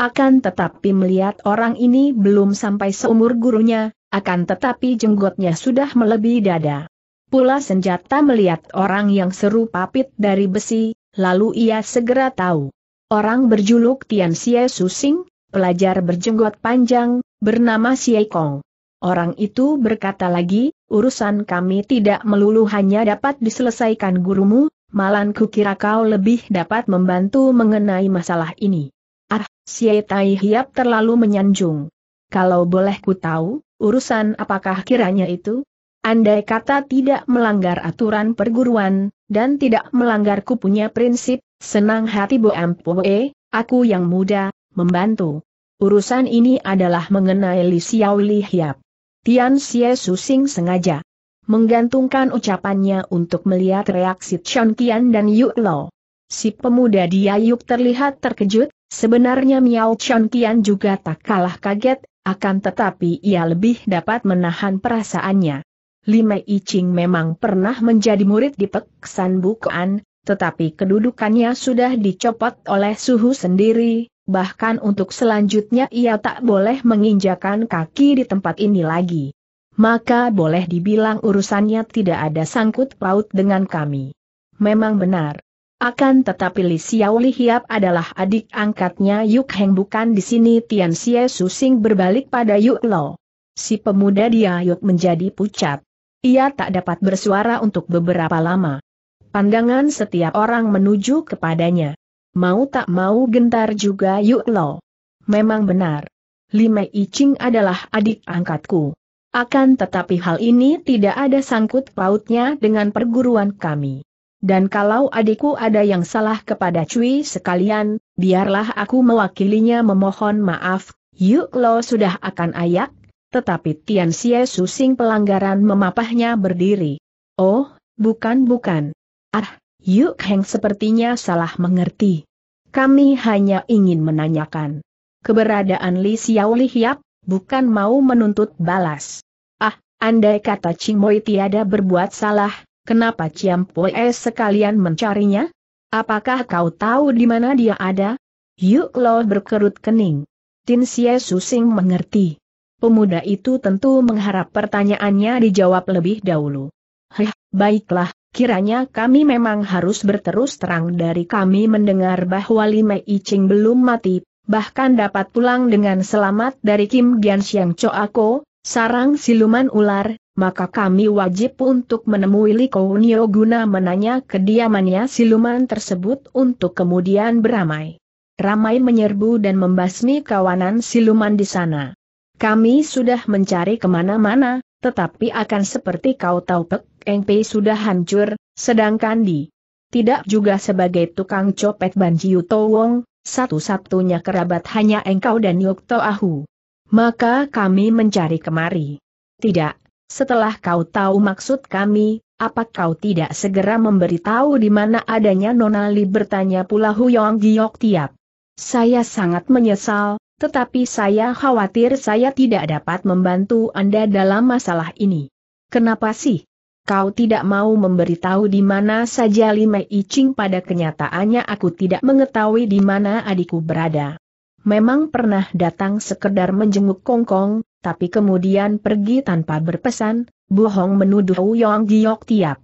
Akan tetapi melihat orang ini belum sampai seumur gurunya, akan tetapi jenggotnya sudah melebihi dada. Pula senjata melihat orang yang serupa pit dari besi, lalu ia segera tahu. Orang berjuluk Tian Xie Susing, pelajar berjenggot panjang, bernama Xie Kong. Orang itu berkata lagi, urusan kami tidak melulu hanya dapat diselesaikan gurumu, malan kukira kau lebih dapat membantu mengenai masalah ini. Ah, Xie Tai Hiap terlalu menyanjung. Kalau boleh ku tahu, urusan apakah kiranya itu? Andai kata tidak melanggar aturan perguruan, dan tidak melanggar kupunya prinsip, senang hati Bo Ampoe, aku yang muda, membantu. Urusan ini adalah mengenai Li Xiao Li Hiap. Tian Xie Susing sengaja menggantungkan ucapannya untuk melihat reaksi Chong Qian dan Yu Lo. Si pemuda Diayuk terlihat terkejut, sebenarnya Miao Chong Qian juga tak kalah kaget, akan tetapi ia lebih dapat menahan perasaannya. Limei Iching memang pernah menjadi murid di Peksan Bukoan, tetapi kedudukannya sudah dicopot oleh suhu sendiri, bahkan untuk selanjutnya ia tak boleh menginjakan kaki di tempat ini lagi. Maka boleh dibilang urusannya tidak ada sangkut paut dengan kami. Memang benar. Akan tetapi Li Xiao Li Hiap adalah adik angkatnya Yuk Heng bukan di sini Tian Xie Susing berbalik pada Yuk Lo. Si pemuda dia Yuk menjadi pucat. Ia tak dapat bersuara untuk beberapa lama. Pandangan setiap orang menuju kepadanya. Mau tak mau gentar juga Yuk Lo. Memang benar. Lime Icing adalah adik angkatku. Akan tetapi hal ini tidak ada sangkut pautnya dengan perguruan kami. Dan kalau adikku ada yang salah kepada Cui sekalian, biarlah aku mewakilinya memohon maaf, Yuk Lo sudah akan ayak, tetapi Tian Xie Susing pelanggaran memapahnya berdiri. Oh, bukan bukan. Ah, Yuk Heng sepertinya salah mengerti. Kami hanya ingin menanyakan. Keberadaan Li Xiao Li Hiap, bukan mau menuntut balas. Ah, andai kata Moi tiada berbuat salah, Kenapa Ciam Poe sekalian mencarinya? Apakah kau tahu di mana dia ada? Yuk lo berkerut kening. Tin Xie Susing mengerti. Pemuda itu tentu mengharap pertanyaannya dijawab lebih dahulu. Heh, baiklah, kiranya kami memang harus berterus terang dari kami mendengar bahwa Lime Icing belum mati, bahkan dapat pulang dengan selamat dari Kim Gian Siang Choako, sarang siluman ular, maka kami wajib untuk menemui Li Nio guna menanya kediamannya siluman tersebut untuk kemudian beramai. Ramai menyerbu dan membasmi kawanan siluman di sana. Kami sudah mencari kemana-mana, tetapi akan seperti kau tahu Pek Eng Pei sudah hancur, sedangkan di tidak juga sebagai tukang copet Banjiu Yuto Wong, satu-satunya kerabat hanya engkau dan Yoke Tahu. Maka kami mencari kemari. Tidak, setelah kau tahu maksud kami, apa kau tidak segera memberitahu di mana adanya Nona Li bertanya pula Huyong Giok Tiap. Saya sangat menyesal, tetapi saya khawatir saya tidak dapat membantu Anda dalam masalah ini. Kenapa sih? Kau tidak mau memberitahu di mana saja Lime Icing pada kenyataannya aku tidak mengetahui di mana adikku berada. Memang pernah datang sekedar menjenguk Kongkong, tapi kemudian pergi tanpa berpesan, bohong menuduh Yong Giok tiap.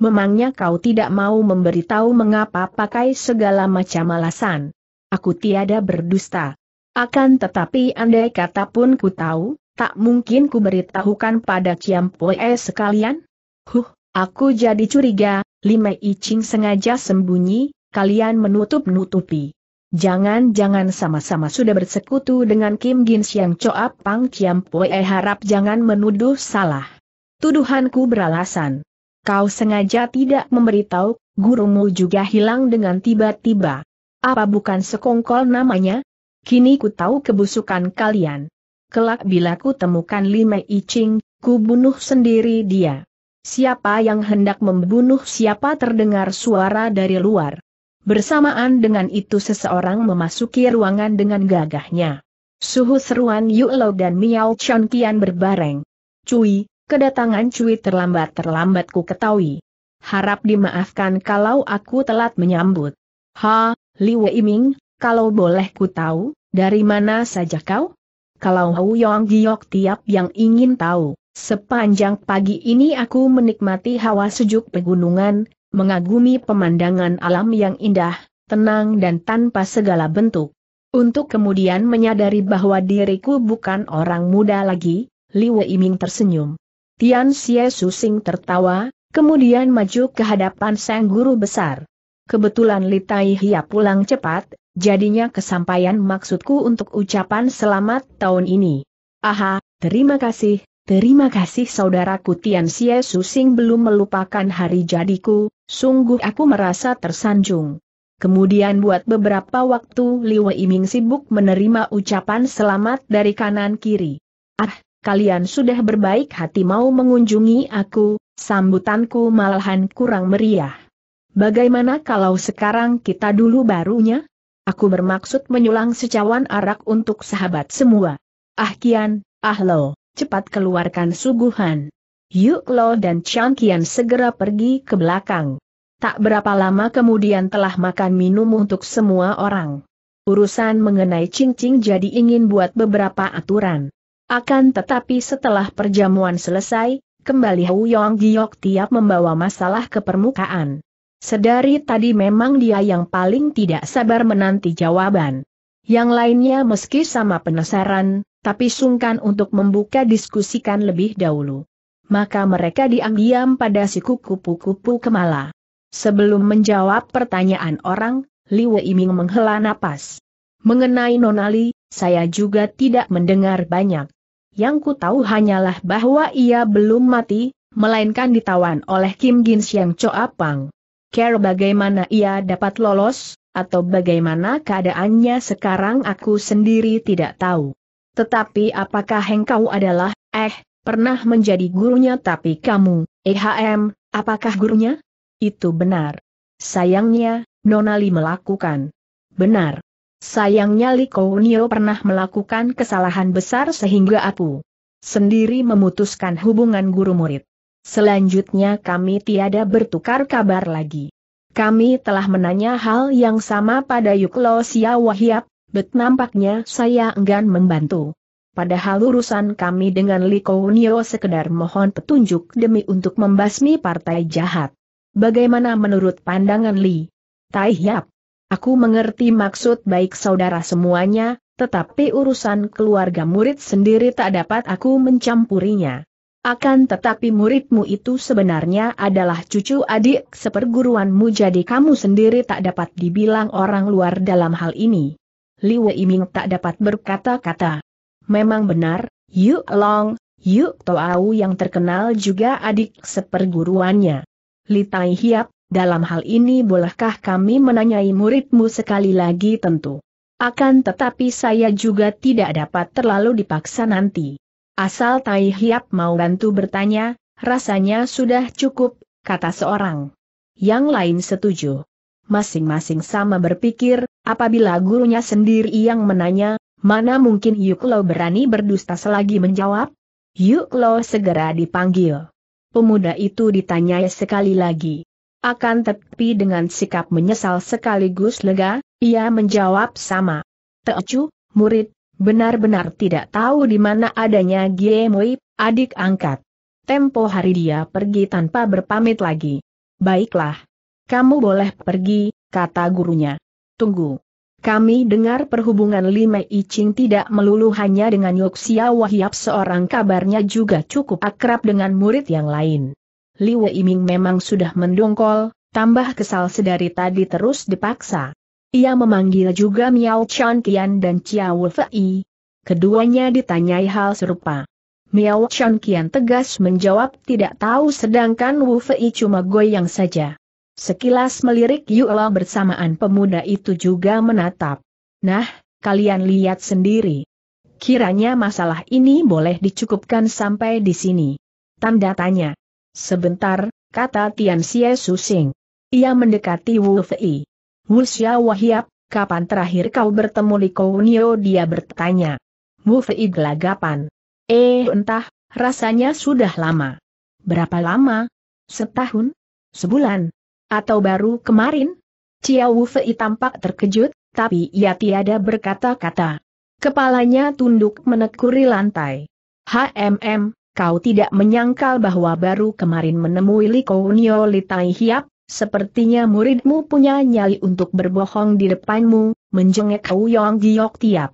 Memangnya kau tidak mau memberitahu mengapa pakai segala macam alasan. Aku tiada berdusta. Akan tetapi andai kata pun ku tahu, tak mungkin ku beritahukan pada Poe sekalian. Huh, aku jadi curiga, Lima Icing sengaja sembunyi, kalian menutup-nutupi. Jangan-jangan sama-sama sudah bersekutu dengan Kim Gin Siang Choa Pang Poe harap jangan menuduh salah. Tuduhanku beralasan. Kau sengaja tidak memberitahu, gurumu juga hilang dengan tiba-tiba. Apa bukan sekongkol namanya, Kini ku tahu kebusukan kalian. Kelak bila ku temukan Lime Icing, ku bunuh sendiri dia. Siapa yang hendak membunuh siapa terdengar suara dari luar. Bersamaan dengan itu seseorang memasuki ruangan dengan gagahnya. Suhu seruan Yu Lo dan Miao Chan Kian berbareng. Cui, kedatangan Cui terlambat-terlambat ku ketahui. Harap dimaafkan kalau aku telat menyambut. Ha, Li Wei Ming, kalau boleh ku tahu, dari mana saja kau? Kalau Yong Giok tiap yang ingin tahu, sepanjang pagi ini aku menikmati hawa sejuk pegunungan, mengagumi pemandangan alam yang indah, tenang dan tanpa segala bentuk. Untuk kemudian menyadari bahwa diriku bukan orang muda lagi, Li Ming tersenyum. Tian Xie Susing tertawa, kemudian maju ke hadapan sang guru besar. Kebetulan Li Tai Hia pulang cepat, jadinya kesampaian maksudku untuk ucapan selamat tahun ini. Aha, terima kasih, terima kasih saudaraku Tian Xie Susing belum melupakan hari jadiku, sungguh aku merasa tersanjung. Kemudian buat beberapa waktu Wei Ming sibuk menerima ucapan selamat dari kanan kiri. Ah, kalian sudah berbaik hati mau mengunjungi aku, sambutanku malahan kurang meriah. Bagaimana kalau sekarang kita dulu barunya? Aku bermaksud menyulang secawan arak untuk sahabat semua. Ah Kian, ah Lo, cepat keluarkan suguhan. Yuk Lo dan Chang Kian segera pergi ke belakang. Tak berapa lama kemudian telah makan minum untuk semua orang. Urusan mengenai cincing jadi ingin buat beberapa aturan. Akan tetapi setelah perjamuan selesai, kembali Hou Yong Giok tiap membawa masalah ke permukaan. Sedari tadi memang dia yang paling tidak sabar menanti jawaban. Yang lainnya meski sama penasaran, tapi sungkan untuk membuka diskusikan lebih dahulu. Maka mereka diam-diam pada si kupu-kupu kemala. Sebelum menjawab pertanyaan orang, Wei Iming menghela napas. Mengenai Nonali, saya juga tidak mendengar banyak. Yang ku tahu hanyalah bahwa ia belum mati, melainkan ditawan oleh Kim Gin Siang Choa Pang care bagaimana ia dapat lolos, atau bagaimana keadaannya sekarang aku sendiri tidak tahu. Tetapi apakah engkau adalah, eh, pernah menjadi gurunya tapi kamu, eh EHM, apakah gurunya? Itu benar. Sayangnya, Nonali melakukan. Benar. Sayangnya Li Kounio pernah melakukan kesalahan besar sehingga aku sendiri memutuskan hubungan guru-murid. Selanjutnya kami tiada bertukar kabar lagi. Kami telah menanya hal yang sama pada Yuklo Sia Wahyap, bet nampaknya saya enggan membantu. Padahal urusan kami dengan Likounio sekedar mohon petunjuk demi untuk membasmi partai jahat. Bagaimana menurut pandangan Li? Hiap. Aku mengerti maksud baik saudara semuanya, tetapi urusan keluarga murid sendiri tak dapat aku mencampurinya. Akan tetapi muridmu itu sebenarnya adalah cucu adik seperguruanmu jadi kamu sendiri tak dapat dibilang orang luar dalam hal ini. Wei Ming tak dapat berkata-kata. Memang benar, Yuk Long, Yu Toau yang terkenal juga adik seperguruannya. Li Tai Hiap, dalam hal ini bolehkah kami menanyai muridmu sekali lagi tentu. Akan tetapi saya juga tidak dapat terlalu dipaksa nanti. Asal Tai Hiap mau bantu bertanya, rasanya sudah cukup, kata seorang. Yang lain setuju. Masing-masing sama berpikir, apabila gurunya sendiri yang menanya, mana mungkin Yuk Lo berani berdusta selagi menjawab? Yuk Lo segera dipanggil. Pemuda itu ditanya sekali lagi. Akan tetapi dengan sikap menyesal sekaligus lega, ia menjawab sama. Teocu, murid, Benar-benar tidak tahu di mana adanya Mui, adik angkat. Tempo hari dia pergi tanpa berpamit lagi. Baiklah. Kamu boleh pergi, kata gurunya. Tunggu. Kami dengar perhubungan Lime Icing tidak melulu hanya dengan Yoxia Wahyap seorang kabarnya juga cukup akrab dengan murid yang lain. Liwe Iming memang sudah mendongkol, tambah kesal sedari tadi terus dipaksa. Ia memanggil juga Miao Chan Kian dan Chiao Fei. Keduanya ditanyai hal serupa. Miao Chan Kian tegas menjawab tidak tahu sedangkan Wu Fei cuma goyang saja. Sekilas melirik Yu Yuela bersamaan pemuda itu juga menatap. Nah, kalian lihat sendiri. Kiranya masalah ini boleh dicukupkan sampai di sini. Tanda tanya. Sebentar, kata Tian Xie Susing. Ia mendekati Wu Fei. Xia Wahyap, kapan terakhir kau bertemu Likounio? Dia bertanya. Fei gelagapan. Eh entah, rasanya sudah lama. Berapa lama? Setahun? Sebulan? Atau baru kemarin? Cia Wufei tampak terkejut, tapi ia tiada berkata-kata. Kepalanya tunduk menekuri lantai. HMM, kau tidak menyangkal bahwa baru kemarin menemui Li Kounio Li Tai Hiap, Sepertinya muridmu punya nyali untuk berbohong di depanmu, menjengek Yong Giok Tiap.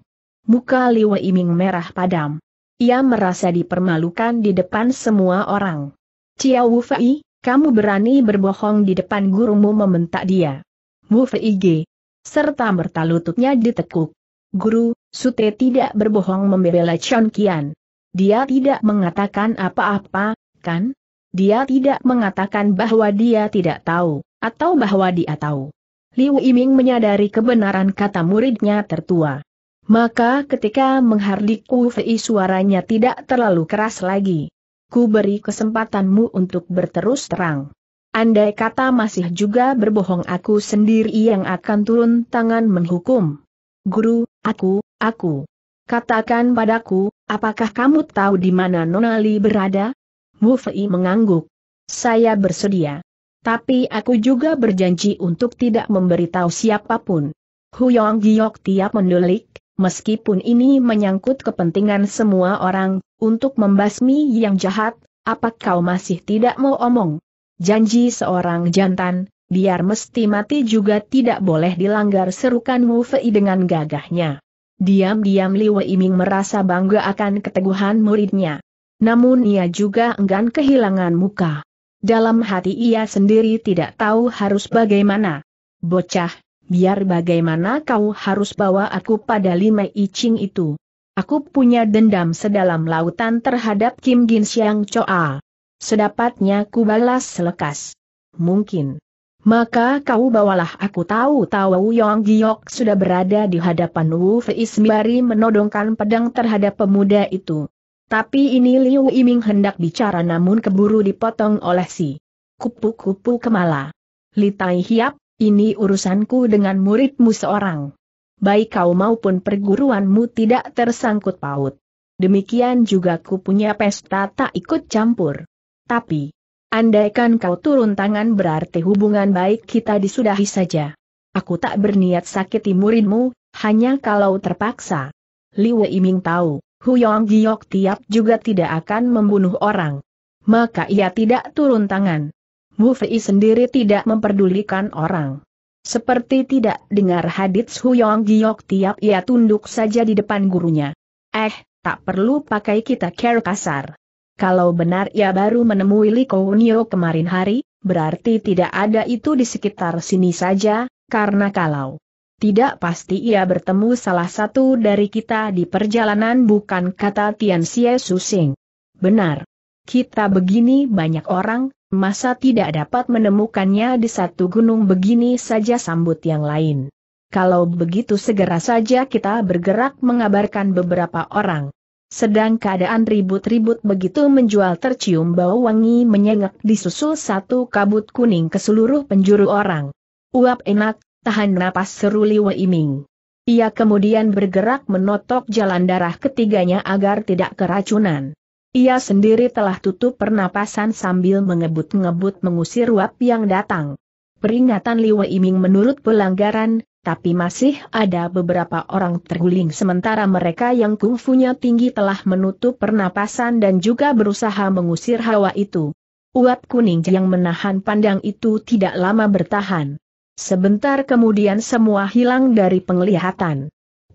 Muka Liwa Iming merah padam. Ia merasa dipermalukan di depan semua orang. Cia Wu Fei, kamu berani berbohong di depan gurumu membentak dia. Wu Fei G. Serta merta lututnya ditekuk. Guru, Sute tidak berbohong membela Chon Kian. Dia tidak mengatakan apa-apa, kan? Dia tidak mengatakan bahwa dia tidak tahu, atau bahwa dia tahu. Liu Iming menyadari kebenaran kata muridnya tertua. Maka ketika menghardik Fei suaranya tidak terlalu keras lagi. Ku beri kesempatanmu untuk berterus terang. Andai kata masih juga berbohong aku sendiri yang akan turun tangan menghukum. Guru, aku, aku. Katakan padaku, apakah kamu tahu di mana Nonali berada? Wu Fei mengangguk. Saya bersedia. Tapi aku juga berjanji untuk tidak memberitahu siapapun. Huyong Giok tiap mendelik, meskipun ini menyangkut kepentingan semua orang, untuk membasmi yang jahat, apa kau masih tidak mau omong? Janji seorang jantan, biar mesti mati juga tidak boleh dilanggar serukan Wu Fei dengan gagahnya. Diam-diam Li Wei Ming merasa bangga akan keteguhan muridnya. Namun ia juga enggan kehilangan muka. Dalam hati ia sendiri tidak tahu harus bagaimana. Bocah, biar bagaimana kau harus bawa aku pada lima icing itu. Aku punya dendam sedalam lautan terhadap Kim Gin Siang Choa. Sedapatnya ku balas selekas. Mungkin. Maka kau bawalah aku tahu-tahu Yong Giok sudah berada di hadapan Wu Fei Feismari menodongkan pedang terhadap pemuda itu. Tapi ini Liu Iming hendak bicara namun keburu dipotong oleh si kupu-kupu kemala. Li Tai Hiap, ini urusanku dengan muridmu seorang. Baik kau maupun perguruanmu tidak tersangkut paut. Demikian juga ku punya pesta tak ikut campur. Tapi, andaikan kau turun tangan berarti hubungan baik kita disudahi saja. Aku tak berniat sakiti muridmu, hanya kalau terpaksa. Liu Iming tahu Huyong Giok Tiap juga tidak akan membunuh orang. Maka ia tidak turun tangan. Mu Fei sendiri tidak memperdulikan orang. Seperti tidak dengar hadits Huyong Giok Tiap ia tunduk saja di depan gurunya. Eh, tak perlu pakai kita care kasar. Kalau benar ia baru menemui Li Kounio kemarin hari, berarti tidak ada itu di sekitar sini saja, karena kalau tidak pasti ia bertemu salah satu dari kita di perjalanan bukan kata Tian Xie Susing. Benar. Kita begini banyak orang, masa tidak dapat menemukannya di satu gunung begini saja sambut yang lain. Kalau begitu segera saja kita bergerak mengabarkan beberapa orang. Sedang keadaan ribut-ribut begitu menjual tercium bau wangi menyengat disusul satu kabut kuning ke seluruh penjuru orang. Uap enak, tahan napas seru Liwe Ming. Ia kemudian bergerak menotok jalan darah ketiganya agar tidak keracunan. Ia sendiri telah tutup pernapasan sambil mengebut-ngebut mengusir uap yang datang. Peringatan Liwe Ming menurut pelanggaran, tapi masih ada beberapa orang terguling sementara mereka yang kungfunya tinggi telah menutup pernapasan dan juga berusaha mengusir hawa itu. Uap kuning yang menahan pandang itu tidak lama bertahan. Sebentar kemudian semua hilang dari penglihatan.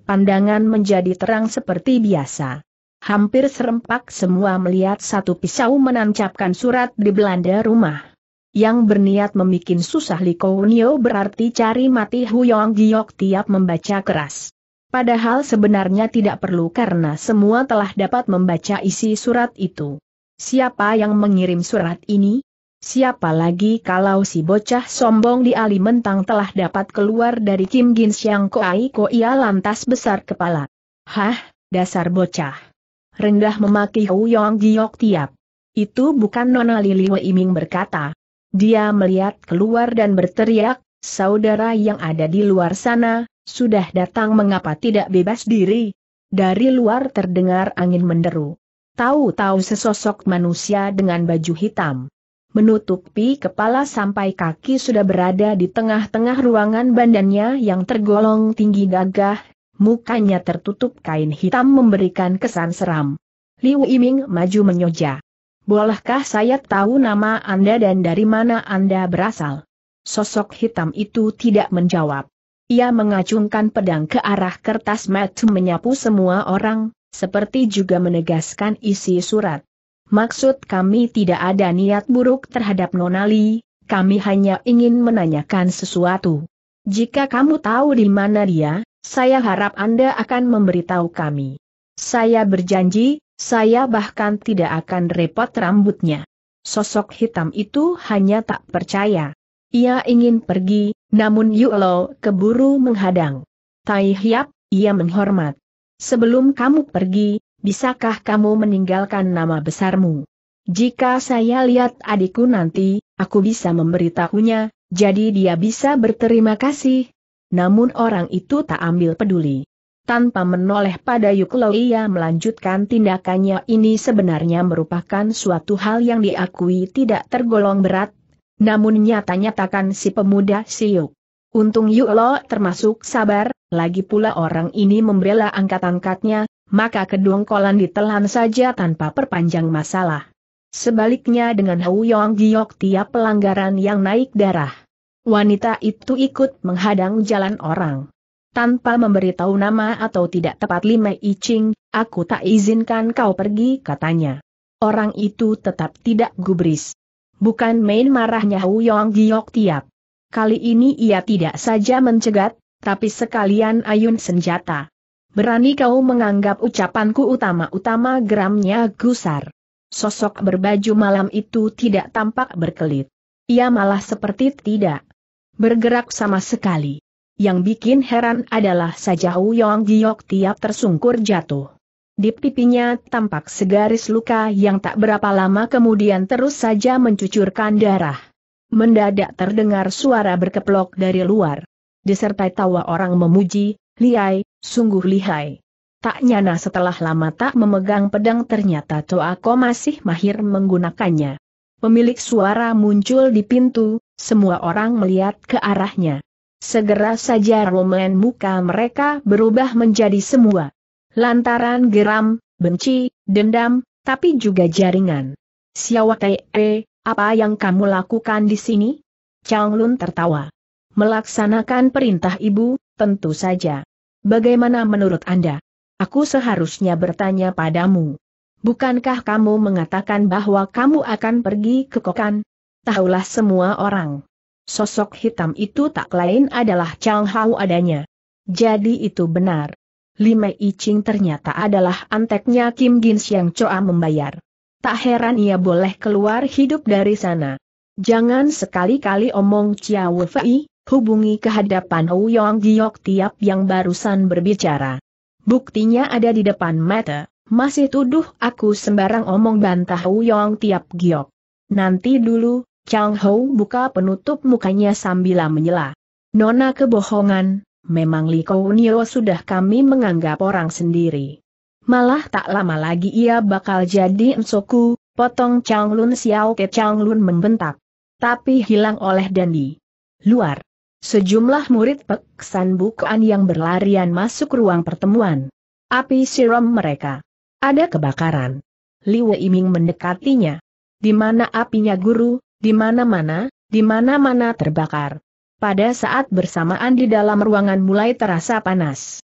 Pandangan menjadi terang seperti biasa. Hampir serempak semua melihat satu pisau menancapkan surat di Belanda rumah. Yang berniat memikin susah Li Kounio berarti cari mati Huyong Giok tiap membaca keras. Padahal sebenarnya tidak perlu karena semua telah dapat membaca isi surat itu. Siapa yang mengirim surat ini? Siapa lagi kalau si bocah sombong di Ali Mentang telah dapat keluar dari Kim Gin Siang Koai ia lantas besar kepala. Hah, dasar bocah. Rendah memaki Huyong Giok Tiap. Itu bukan Nona Lili Ming berkata. Dia melihat keluar dan berteriak, saudara yang ada di luar sana, sudah datang mengapa tidak bebas diri. Dari luar terdengar angin menderu. Tahu-tahu sesosok manusia dengan baju hitam menutupi kepala sampai kaki sudah berada di tengah-tengah ruangan bandarnya yang tergolong tinggi gagah, mukanya tertutup kain hitam memberikan kesan seram. Liu Iming maju menyoja. Bolehkah saya tahu nama Anda dan dari mana Anda berasal? Sosok hitam itu tidak menjawab. Ia mengacungkan pedang ke arah kertas matu menyapu semua orang, seperti juga menegaskan isi surat. Maksud kami tidak ada niat buruk terhadap Nonali, kami hanya ingin menanyakan sesuatu. Jika kamu tahu di mana dia, saya harap Anda akan memberitahu kami. Saya berjanji, saya bahkan tidak akan repot rambutnya. Sosok hitam itu hanya tak percaya. Ia ingin pergi, namun Yulo keburu menghadang. Tai Hiap, ia menghormat. Sebelum kamu pergi, bisakah kamu meninggalkan nama besarmu? Jika saya lihat adikku nanti, aku bisa memberitahunya, jadi dia bisa berterima kasih. Namun orang itu tak ambil peduli. Tanpa menoleh pada Yuklo ia melanjutkan tindakannya ini sebenarnya merupakan suatu hal yang diakui tidak tergolong berat, namun nyata-nyatakan si pemuda Yuk. Untung Yuklo termasuk sabar, lagi pula orang ini membela angkat-angkatnya, maka kedongkolan ditelan saja tanpa perpanjang masalah. Sebaliknya dengan Hou Yong Giok tiap pelanggaran yang naik darah. Wanita itu ikut menghadang jalan orang. Tanpa memberitahu nama atau tidak tepat lima Ching, aku tak izinkan kau pergi katanya. Orang itu tetap tidak gubris. Bukan main marahnya Hou Yong Giok tiap. Kali ini ia tidak saja mencegat, tapi sekalian ayun senjata. Berani kau menganggap ucapanku utama-utama geramnya gusar. Sosok berbaju malam itu tidak tampak berkelit. Ia malah seperti tidak bergerak sama sekali. Yang bikin heran adalah saja Yong Giok tiap tersungkur jatuh. Di pipinya tampak segaris luka yang tak berapa lama kemudian terus saja mencucurkan darah. Mendadak terdengar suara berkeplok dari luar. Disertai tawa orang memuji, Liai, Sungguh lihai. Tak nyana setelah lama tak memegang pedang ternyata Toako masih mahir menggunakannya. Pemilik suara muncul di pintu, semua orang melihat ke arahnya. Segera saja roman muka mereka berubah menjadi semua. Lantaran geram, benci, dendam, tapi juga jaringan. E, apa yang kamu lakukan di sini? Chang Lun tertawa. Melaksanakan perintah ibu, tentu saja. Bagaimana menurut Anda? Aku seharusnya bertanya padamu. Bukankah kamu mengatakan bahwa kamu akan pergi ke Kokan? Tahulah semua orang. Sosok hitam itu tak lain adalah Chang Hao adanya. Jadi itu benar. Lime Iching ternyata adalah anteknya Kim Gins yang Choa membayar. Tak heran ia boleh keluar hidup dari sana. Jangan sekali-kali omong Chia Fei hubungi kehadapan Ouyong Giok Tiap yang barusan berbicara. Buktinya ada di depan mata, masih tuduh aku sembarang omong bantah Ouyong Tiap Giok. Nanti dulu, Chang Ho buka penutup mukanya sambil menyela. Nona kebohongan, memang Li Nio sudah kami menganggap orang sendiri. Malah tak lama lagi ia bakal jadi ensoku, potong Chang Lun Xiao ke Chang Lun membentak. Tapi hilang oleh Dandi. Luar sejumlah murid peksan bukaan yang berlarian masuk ruang pertemuan. Api siram mereka. Ada kebakaran. Wei Ming mendekatinya. Di mana apinya guru, di mana-mana, di mana-mana terbakar. Pada saat bersamaan di dalam ruangan mulai terasa panas.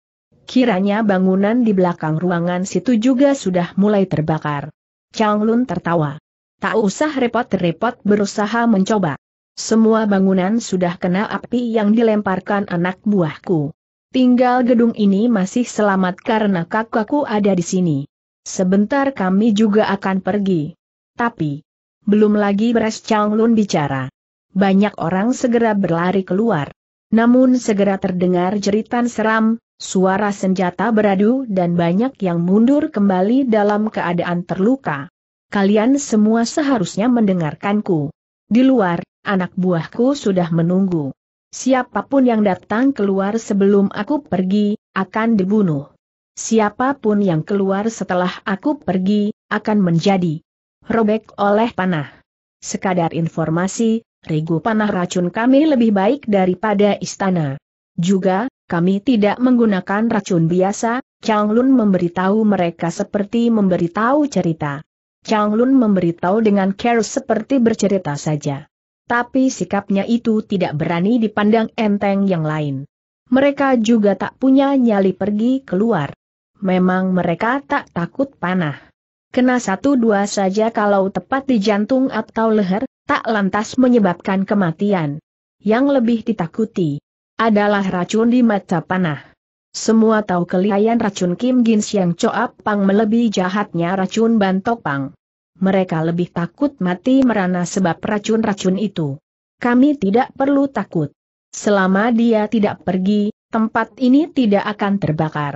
Kiranya bangunan di belakang ruangan situ juga sudah mulai terbakar. Chang Lun tertawa. Tak usah repot-repot berusaha mencoba. Semua bangunan sudah kena api yang dilemparkan anak buahku. Tinggal gedung ini masih selamat karena kakakku ada di sini. Sebentar kami juga akan pergi. Tapi, belum lagi Bres Changlun bicara. Banyak orang segera berlari keluar. Namun segera terdengar jeritan seram, suara senjata beradu dan banyak yang mundur kembali dalam keadaan terluka. Kalian semua seharusnya mendengarkanku. Di luar, anak buahku sudah menunggu. Siapapun yang datang keluar sebelum aku pergi, akan dibunuh. Siapapun yang keluar setelah aku pergi, akan menjadi robek oleh panah. Sekadar informasi, regu panah racun kami lebih baik daripada istana. Juga, kami tidak menggunakan racun biasa, Chang Lun memberitahu mereka seperti memberitahu cerita. Chang Lun memberitahu dengan care seperti bercerita saja tapi sikapnya itu tidak berani dipandang enteng yang lain. Mereka juga tak punya nyali pergi keluar. Memang mereka tak takut panah. Kena satu dua saja kalau tepat di jantung atau leher, tak lantas menyebabkan kematian. Yang lebih ditakuti adalah racun di mata panah. Semua tahu kelihayan racun Kim Gins yang coap Pang melebihi jahatnya racun Bantok pang mereka lebih takut mati merana sebab racun-racun itu. Kami tidak perlu takut. Selama dia tidak pergi, tempat ini tidak akan terbakar.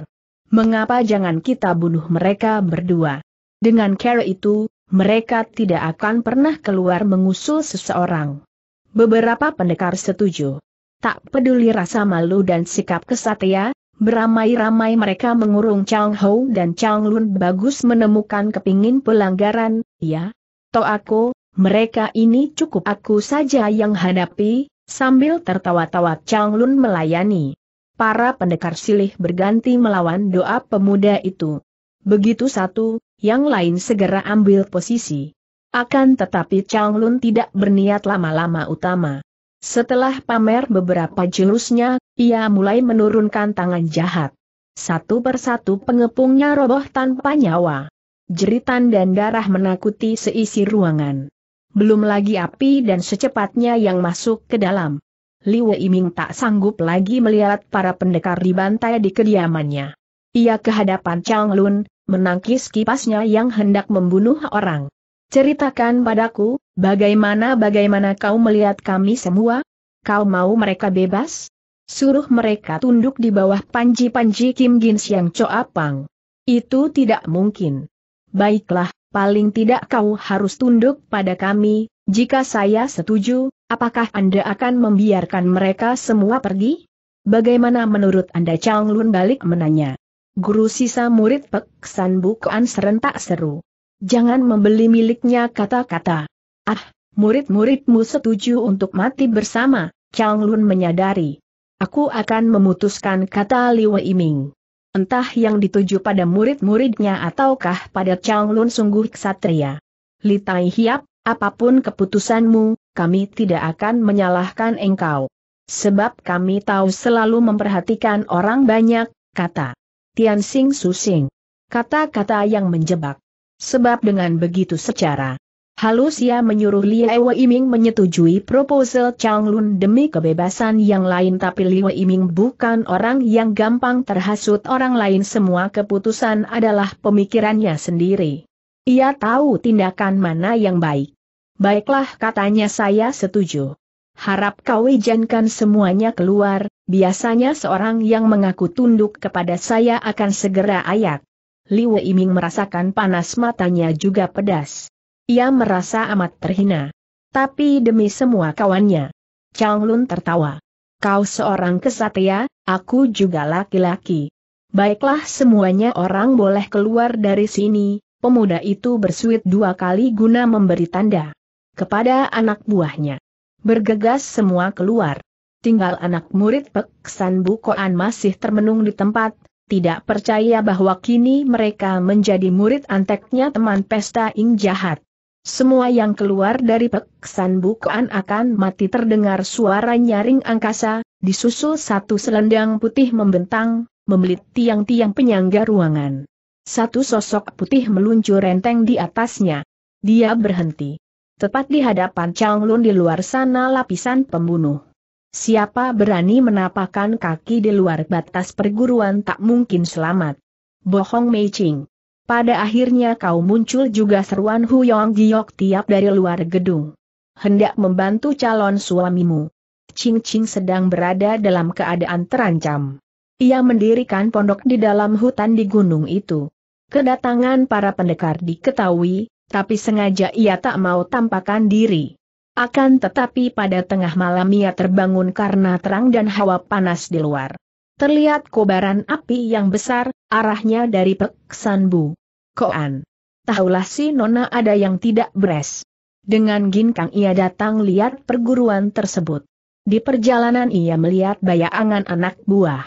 Mengapa jangan kita bunuh mereka berdua? Dengan cara itu, mereka tidak akan pernah keluar mengusul seseorang. Beberapa pendekar setuju. Tak peduli rasa malu dan sikap kesatria, Beramai-ramai mereka mengurung Chang Hou dan Chang Lun bagus menemukan kepingin pelanggaran, Ya, toh aku, mereka ini cukup aku saja yang hadapi, sambil tertawa-tawa Chang Lun melayani. Para pendekar silih berganti melawan doa pemuda itu. Begitu satu, yang lain segera ambil posisi. Akan tetapi Chang Lun tidak berniat lama-lama utama. Setelah pamer beberapa jurusnya, ia mulai menurunkan tangan jahat. Satu persatu pengepungnya roboh tanpa nyawa jeritan dan darah menakuti seisi ruangan. Belum lagi api dan secepatnya yang masuk ke dalam. Wei Iming tak sanggup lagi melihat para pendekar dibantai di kediamannya. Ia kehadapan Chang Lun, menangkis kipasnya yang hendak membunuh orang. Ceritakan padaku, bagaimana-bagaimana kau melihat kami semua? Kau mau mereka bebas? Suruh mereka tunduk di bawah panji-panji Kim Gins yang coapang. Itu tidak mungkin. Baiklah, paling tidak kau harus tunduk pada kami, jika saya setuju, apakah Anda akan membiarkan mereka semua pergi? Bagaimana menurut Anda Chang Lun balik menanya. Guru sisa murid Pek San Bukuan serentak seru. Jangan membeli miliknya kata-kata. Ah, murid-muridmu setuju untuk mati bersama, Chang Lun menyadari. Aku akan memutuskan kata Wei Ming. Entah yang dituju pada murid-muridnya ataukah pada Chang Lun sungguh ksatria. Li Tai Hiap, apapun keputusanmu, kami tidak akan menyalahkan engkau. Sebab kami tahu selalu memperhatikan orang banyak, kata Tian Sing Susing. Kata-kata yang menjebak. Sebab dengan begitu secara Halus ia menyuruh Liu Iming menyetujui proposal Chang Lun demi kebebasan yang lain tapi Liu Iming bukan orang yang gampang terhasut orang lain semua keputusan adalah pemikirannya sendiri. Ia tahu tindakan mana yang baik. Baiklah katanya saya setuju. Harap kau izinkan semuanya keluar, biasanya seorang yang mengaku tunduk kepada saya akan segera ayak. Liu Iming merasakan panas matanya juga pedas. Ia merasa amat terhina. Tapi demi semua kawannya. Chang Lun tertawa. Kau seorang kesatria, aku juga laki-laki. Baiklah semuanya orang boleh keluar dari sini, pemuda itu bersuit dua kali guna memberi tanda kepada anak buahnya. Bergegas semua keluar. Tinggal anak murid Peksan Bukoan masih termenung di tempat, tidak percaya bahwa kini mereka menjadi murid anteknya teman pesta ing jahat. Semua yang keluar dari peksan bukaan akan mati terdengar suara nyaring angkasa, disusul satu selendang putih membentang, membelit tiang-tiang penyangga ruangan. Satu sosok putih meluncur renteng di atasnya. Dia berhenti. Tepat di hadapan Chang Lun di luar sana lapisan pembunuh. Siapa berani menapakkan kaki di luar batas perguruan tak mungkin selamat. Bohong Mei Ching. Pada akhirnya kau muncul juga seruan Yong Giok tiap dari luar gedung. Hendak membantu calon suamimu. Ching Ching sedang berada dalam keadaan terancam. Ia mendirikan pondok di dalam hutan di gunung itu. Kedatangan para pendekar diketahui, tapi sengaja ia tak mau tampakkan diri. Akan tetapi pada tengah malam ia terbangun karena terang dan hawa panas di luar terlihat kobaran api yang besar, arahnya dari peksan Bu. Koan. Tahulah si Nona ada yang tidak beres. Dengan ginkang ia datang lihat perguruan tersebut. Di perjalanan ia melihat bayangan anak buah.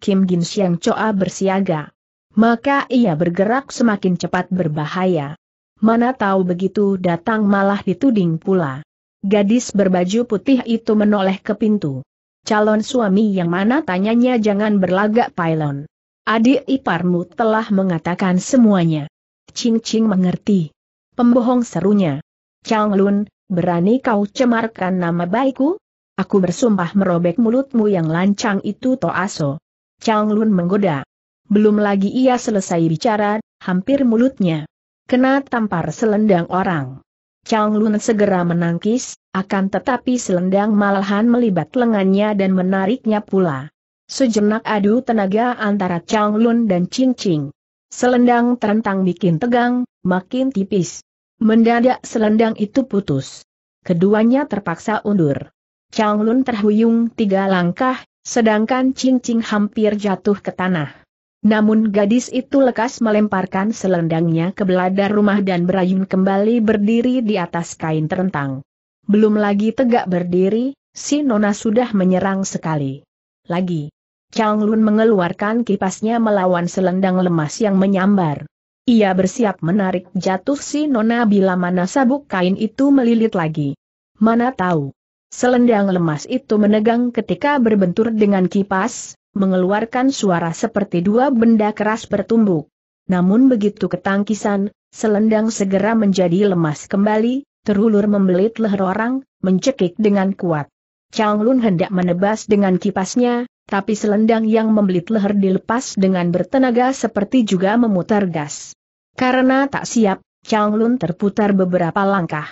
Kim Gin Siang Choa bersiaga. Maka ia bergerak semakin cepat berbahaya. Mana tahu begitu datang malah dituding pula. Gadis berbaju putih itu menoleh ke pintu calon suami yang mana tanyanya jangan berlagak pailon. Adik iparmu telah mengatakan semuanya. Ching Ching mengerti. Pembohong serunya. Chang Lun, berani kau cemarkan nama baikku? Aku bersumpah merobek mulutmu yang lancang itu Toaso. Chang Lun menggoda. Belum lagi ia selesai bicara, hampir mulutnya. Kena tampar selendang orang. Chang Lun segera menangkis, akan tetapi selendang malahan melibat lengannya dan menariknya pula. Sejenak adu tenaga antara Chang Lun dan Ching Ching. Selendang terentang bikin tegang, makin tipis. Mendadak selendang itu putus. Keduanya terpaksa undur. Chang Lun terhuyung tiga langkah, sedangkan Ching Ching hampir jatuh ke tanah. Namun gadis itu lekas melemparkan selendangnya ke beladar rumah dan berayun kembali berdiri di atas kain terentang. Belum lagi tegak berdiri, si Nona sudah menyerang sekali. Lagi. Chang Lun mengeluarkan kipasnya melawan selendang lemas yang menyambar. Ia bersiap menarik jatuh si Nona bila mana sabuk kain itu melilit lagi. Mana tahu. Selendang lemas itu menegang ketika berbentur dengan kipas, mengeluarkan suara seperti dua benda keras bertumbuk. Namun begitu ketangkisan, selendang segera menjadi lemas kembali, terulur membelit leher orang, mencekik dengan kuat. Chang Lun hendak menebas dengan kipasnya, tapi selendang yang membelit leher dilepas dengan bertenaga seperti juga memutar gas. Karena tak siap, Chang Lun terputar beberapa langkah.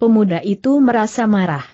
Pemuda itu merasa marah.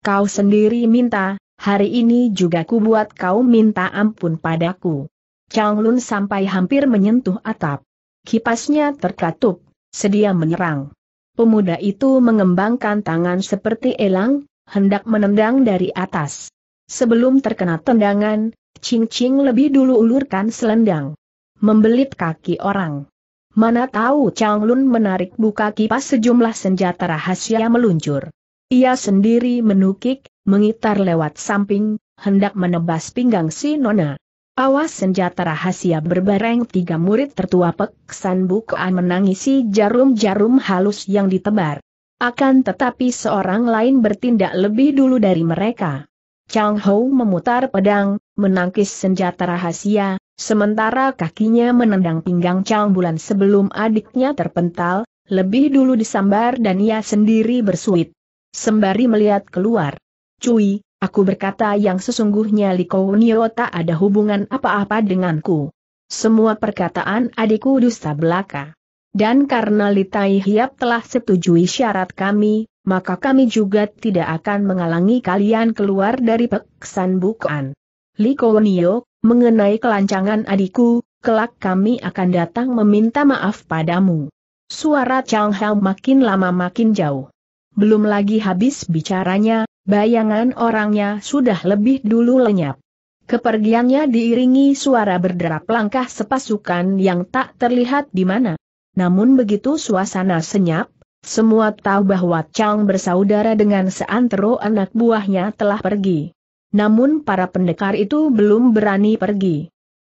Kau sendiri minta, hari ini juga ku buat kau minta ampun padaku. Chang Lun sampai hampir menyentuh atap. Kipasnya terkatup, sedia menyerang. Pemuda itu mengembangkan tangan seperti elang, hendak menendang dari atas. Sebelum terkena tendangan, Ching Ching lebih dulu ulurkan selendang. Membelit kaki orang. Mana tahu Chang Lun menarik buka kipas sejumlah senjata rahasia meluncur. Ia sendiri menukik, mengitar lewat samping, hendak menebas pinggang si Nona. Awas senjata rahasia berbareng tiga murid tertua Peksan Bukaan menangisi jarum-jarum halus yang ditebar. Akan tetapi seorang lain bertindak lebih dulu dari mereka. Chang Hou memutar pedang, menangkis senjata rahasia, sementara kakinya menendang pinggang Chang Bulan sebelum adiknya terpental, lebih dulu disambar dan ia sendiri bersuit sembari melihat keluar. Cui, aku berkata yang sesungguhnya Likounio tak ada hubungan apa-apa denganku. Semua perkataan adikku dusta belaka. Dan karena Litai Hiap telah setujui syarat kami, maka kami juga tidak akan mengalangi kalian keluar dari peksan bukaan. Likounio, mengenai kelancangan adikku, kelak kami akan datang meminta maaf padamu. Suara Chang Hao makin lama makin jauh belum lagi habis bicaranya, bayangan orangnya sudah lebih dulu lenyap. Kepergiannya diiringi suara berderap langkah sepasukan yang tak terlihat di mana. Namun begitu suasana senyap, semua tahu bahwa Chang bersaudara dengan seantero anak buahnya telah pergi. Namun para pendekar itu belum berani pergi.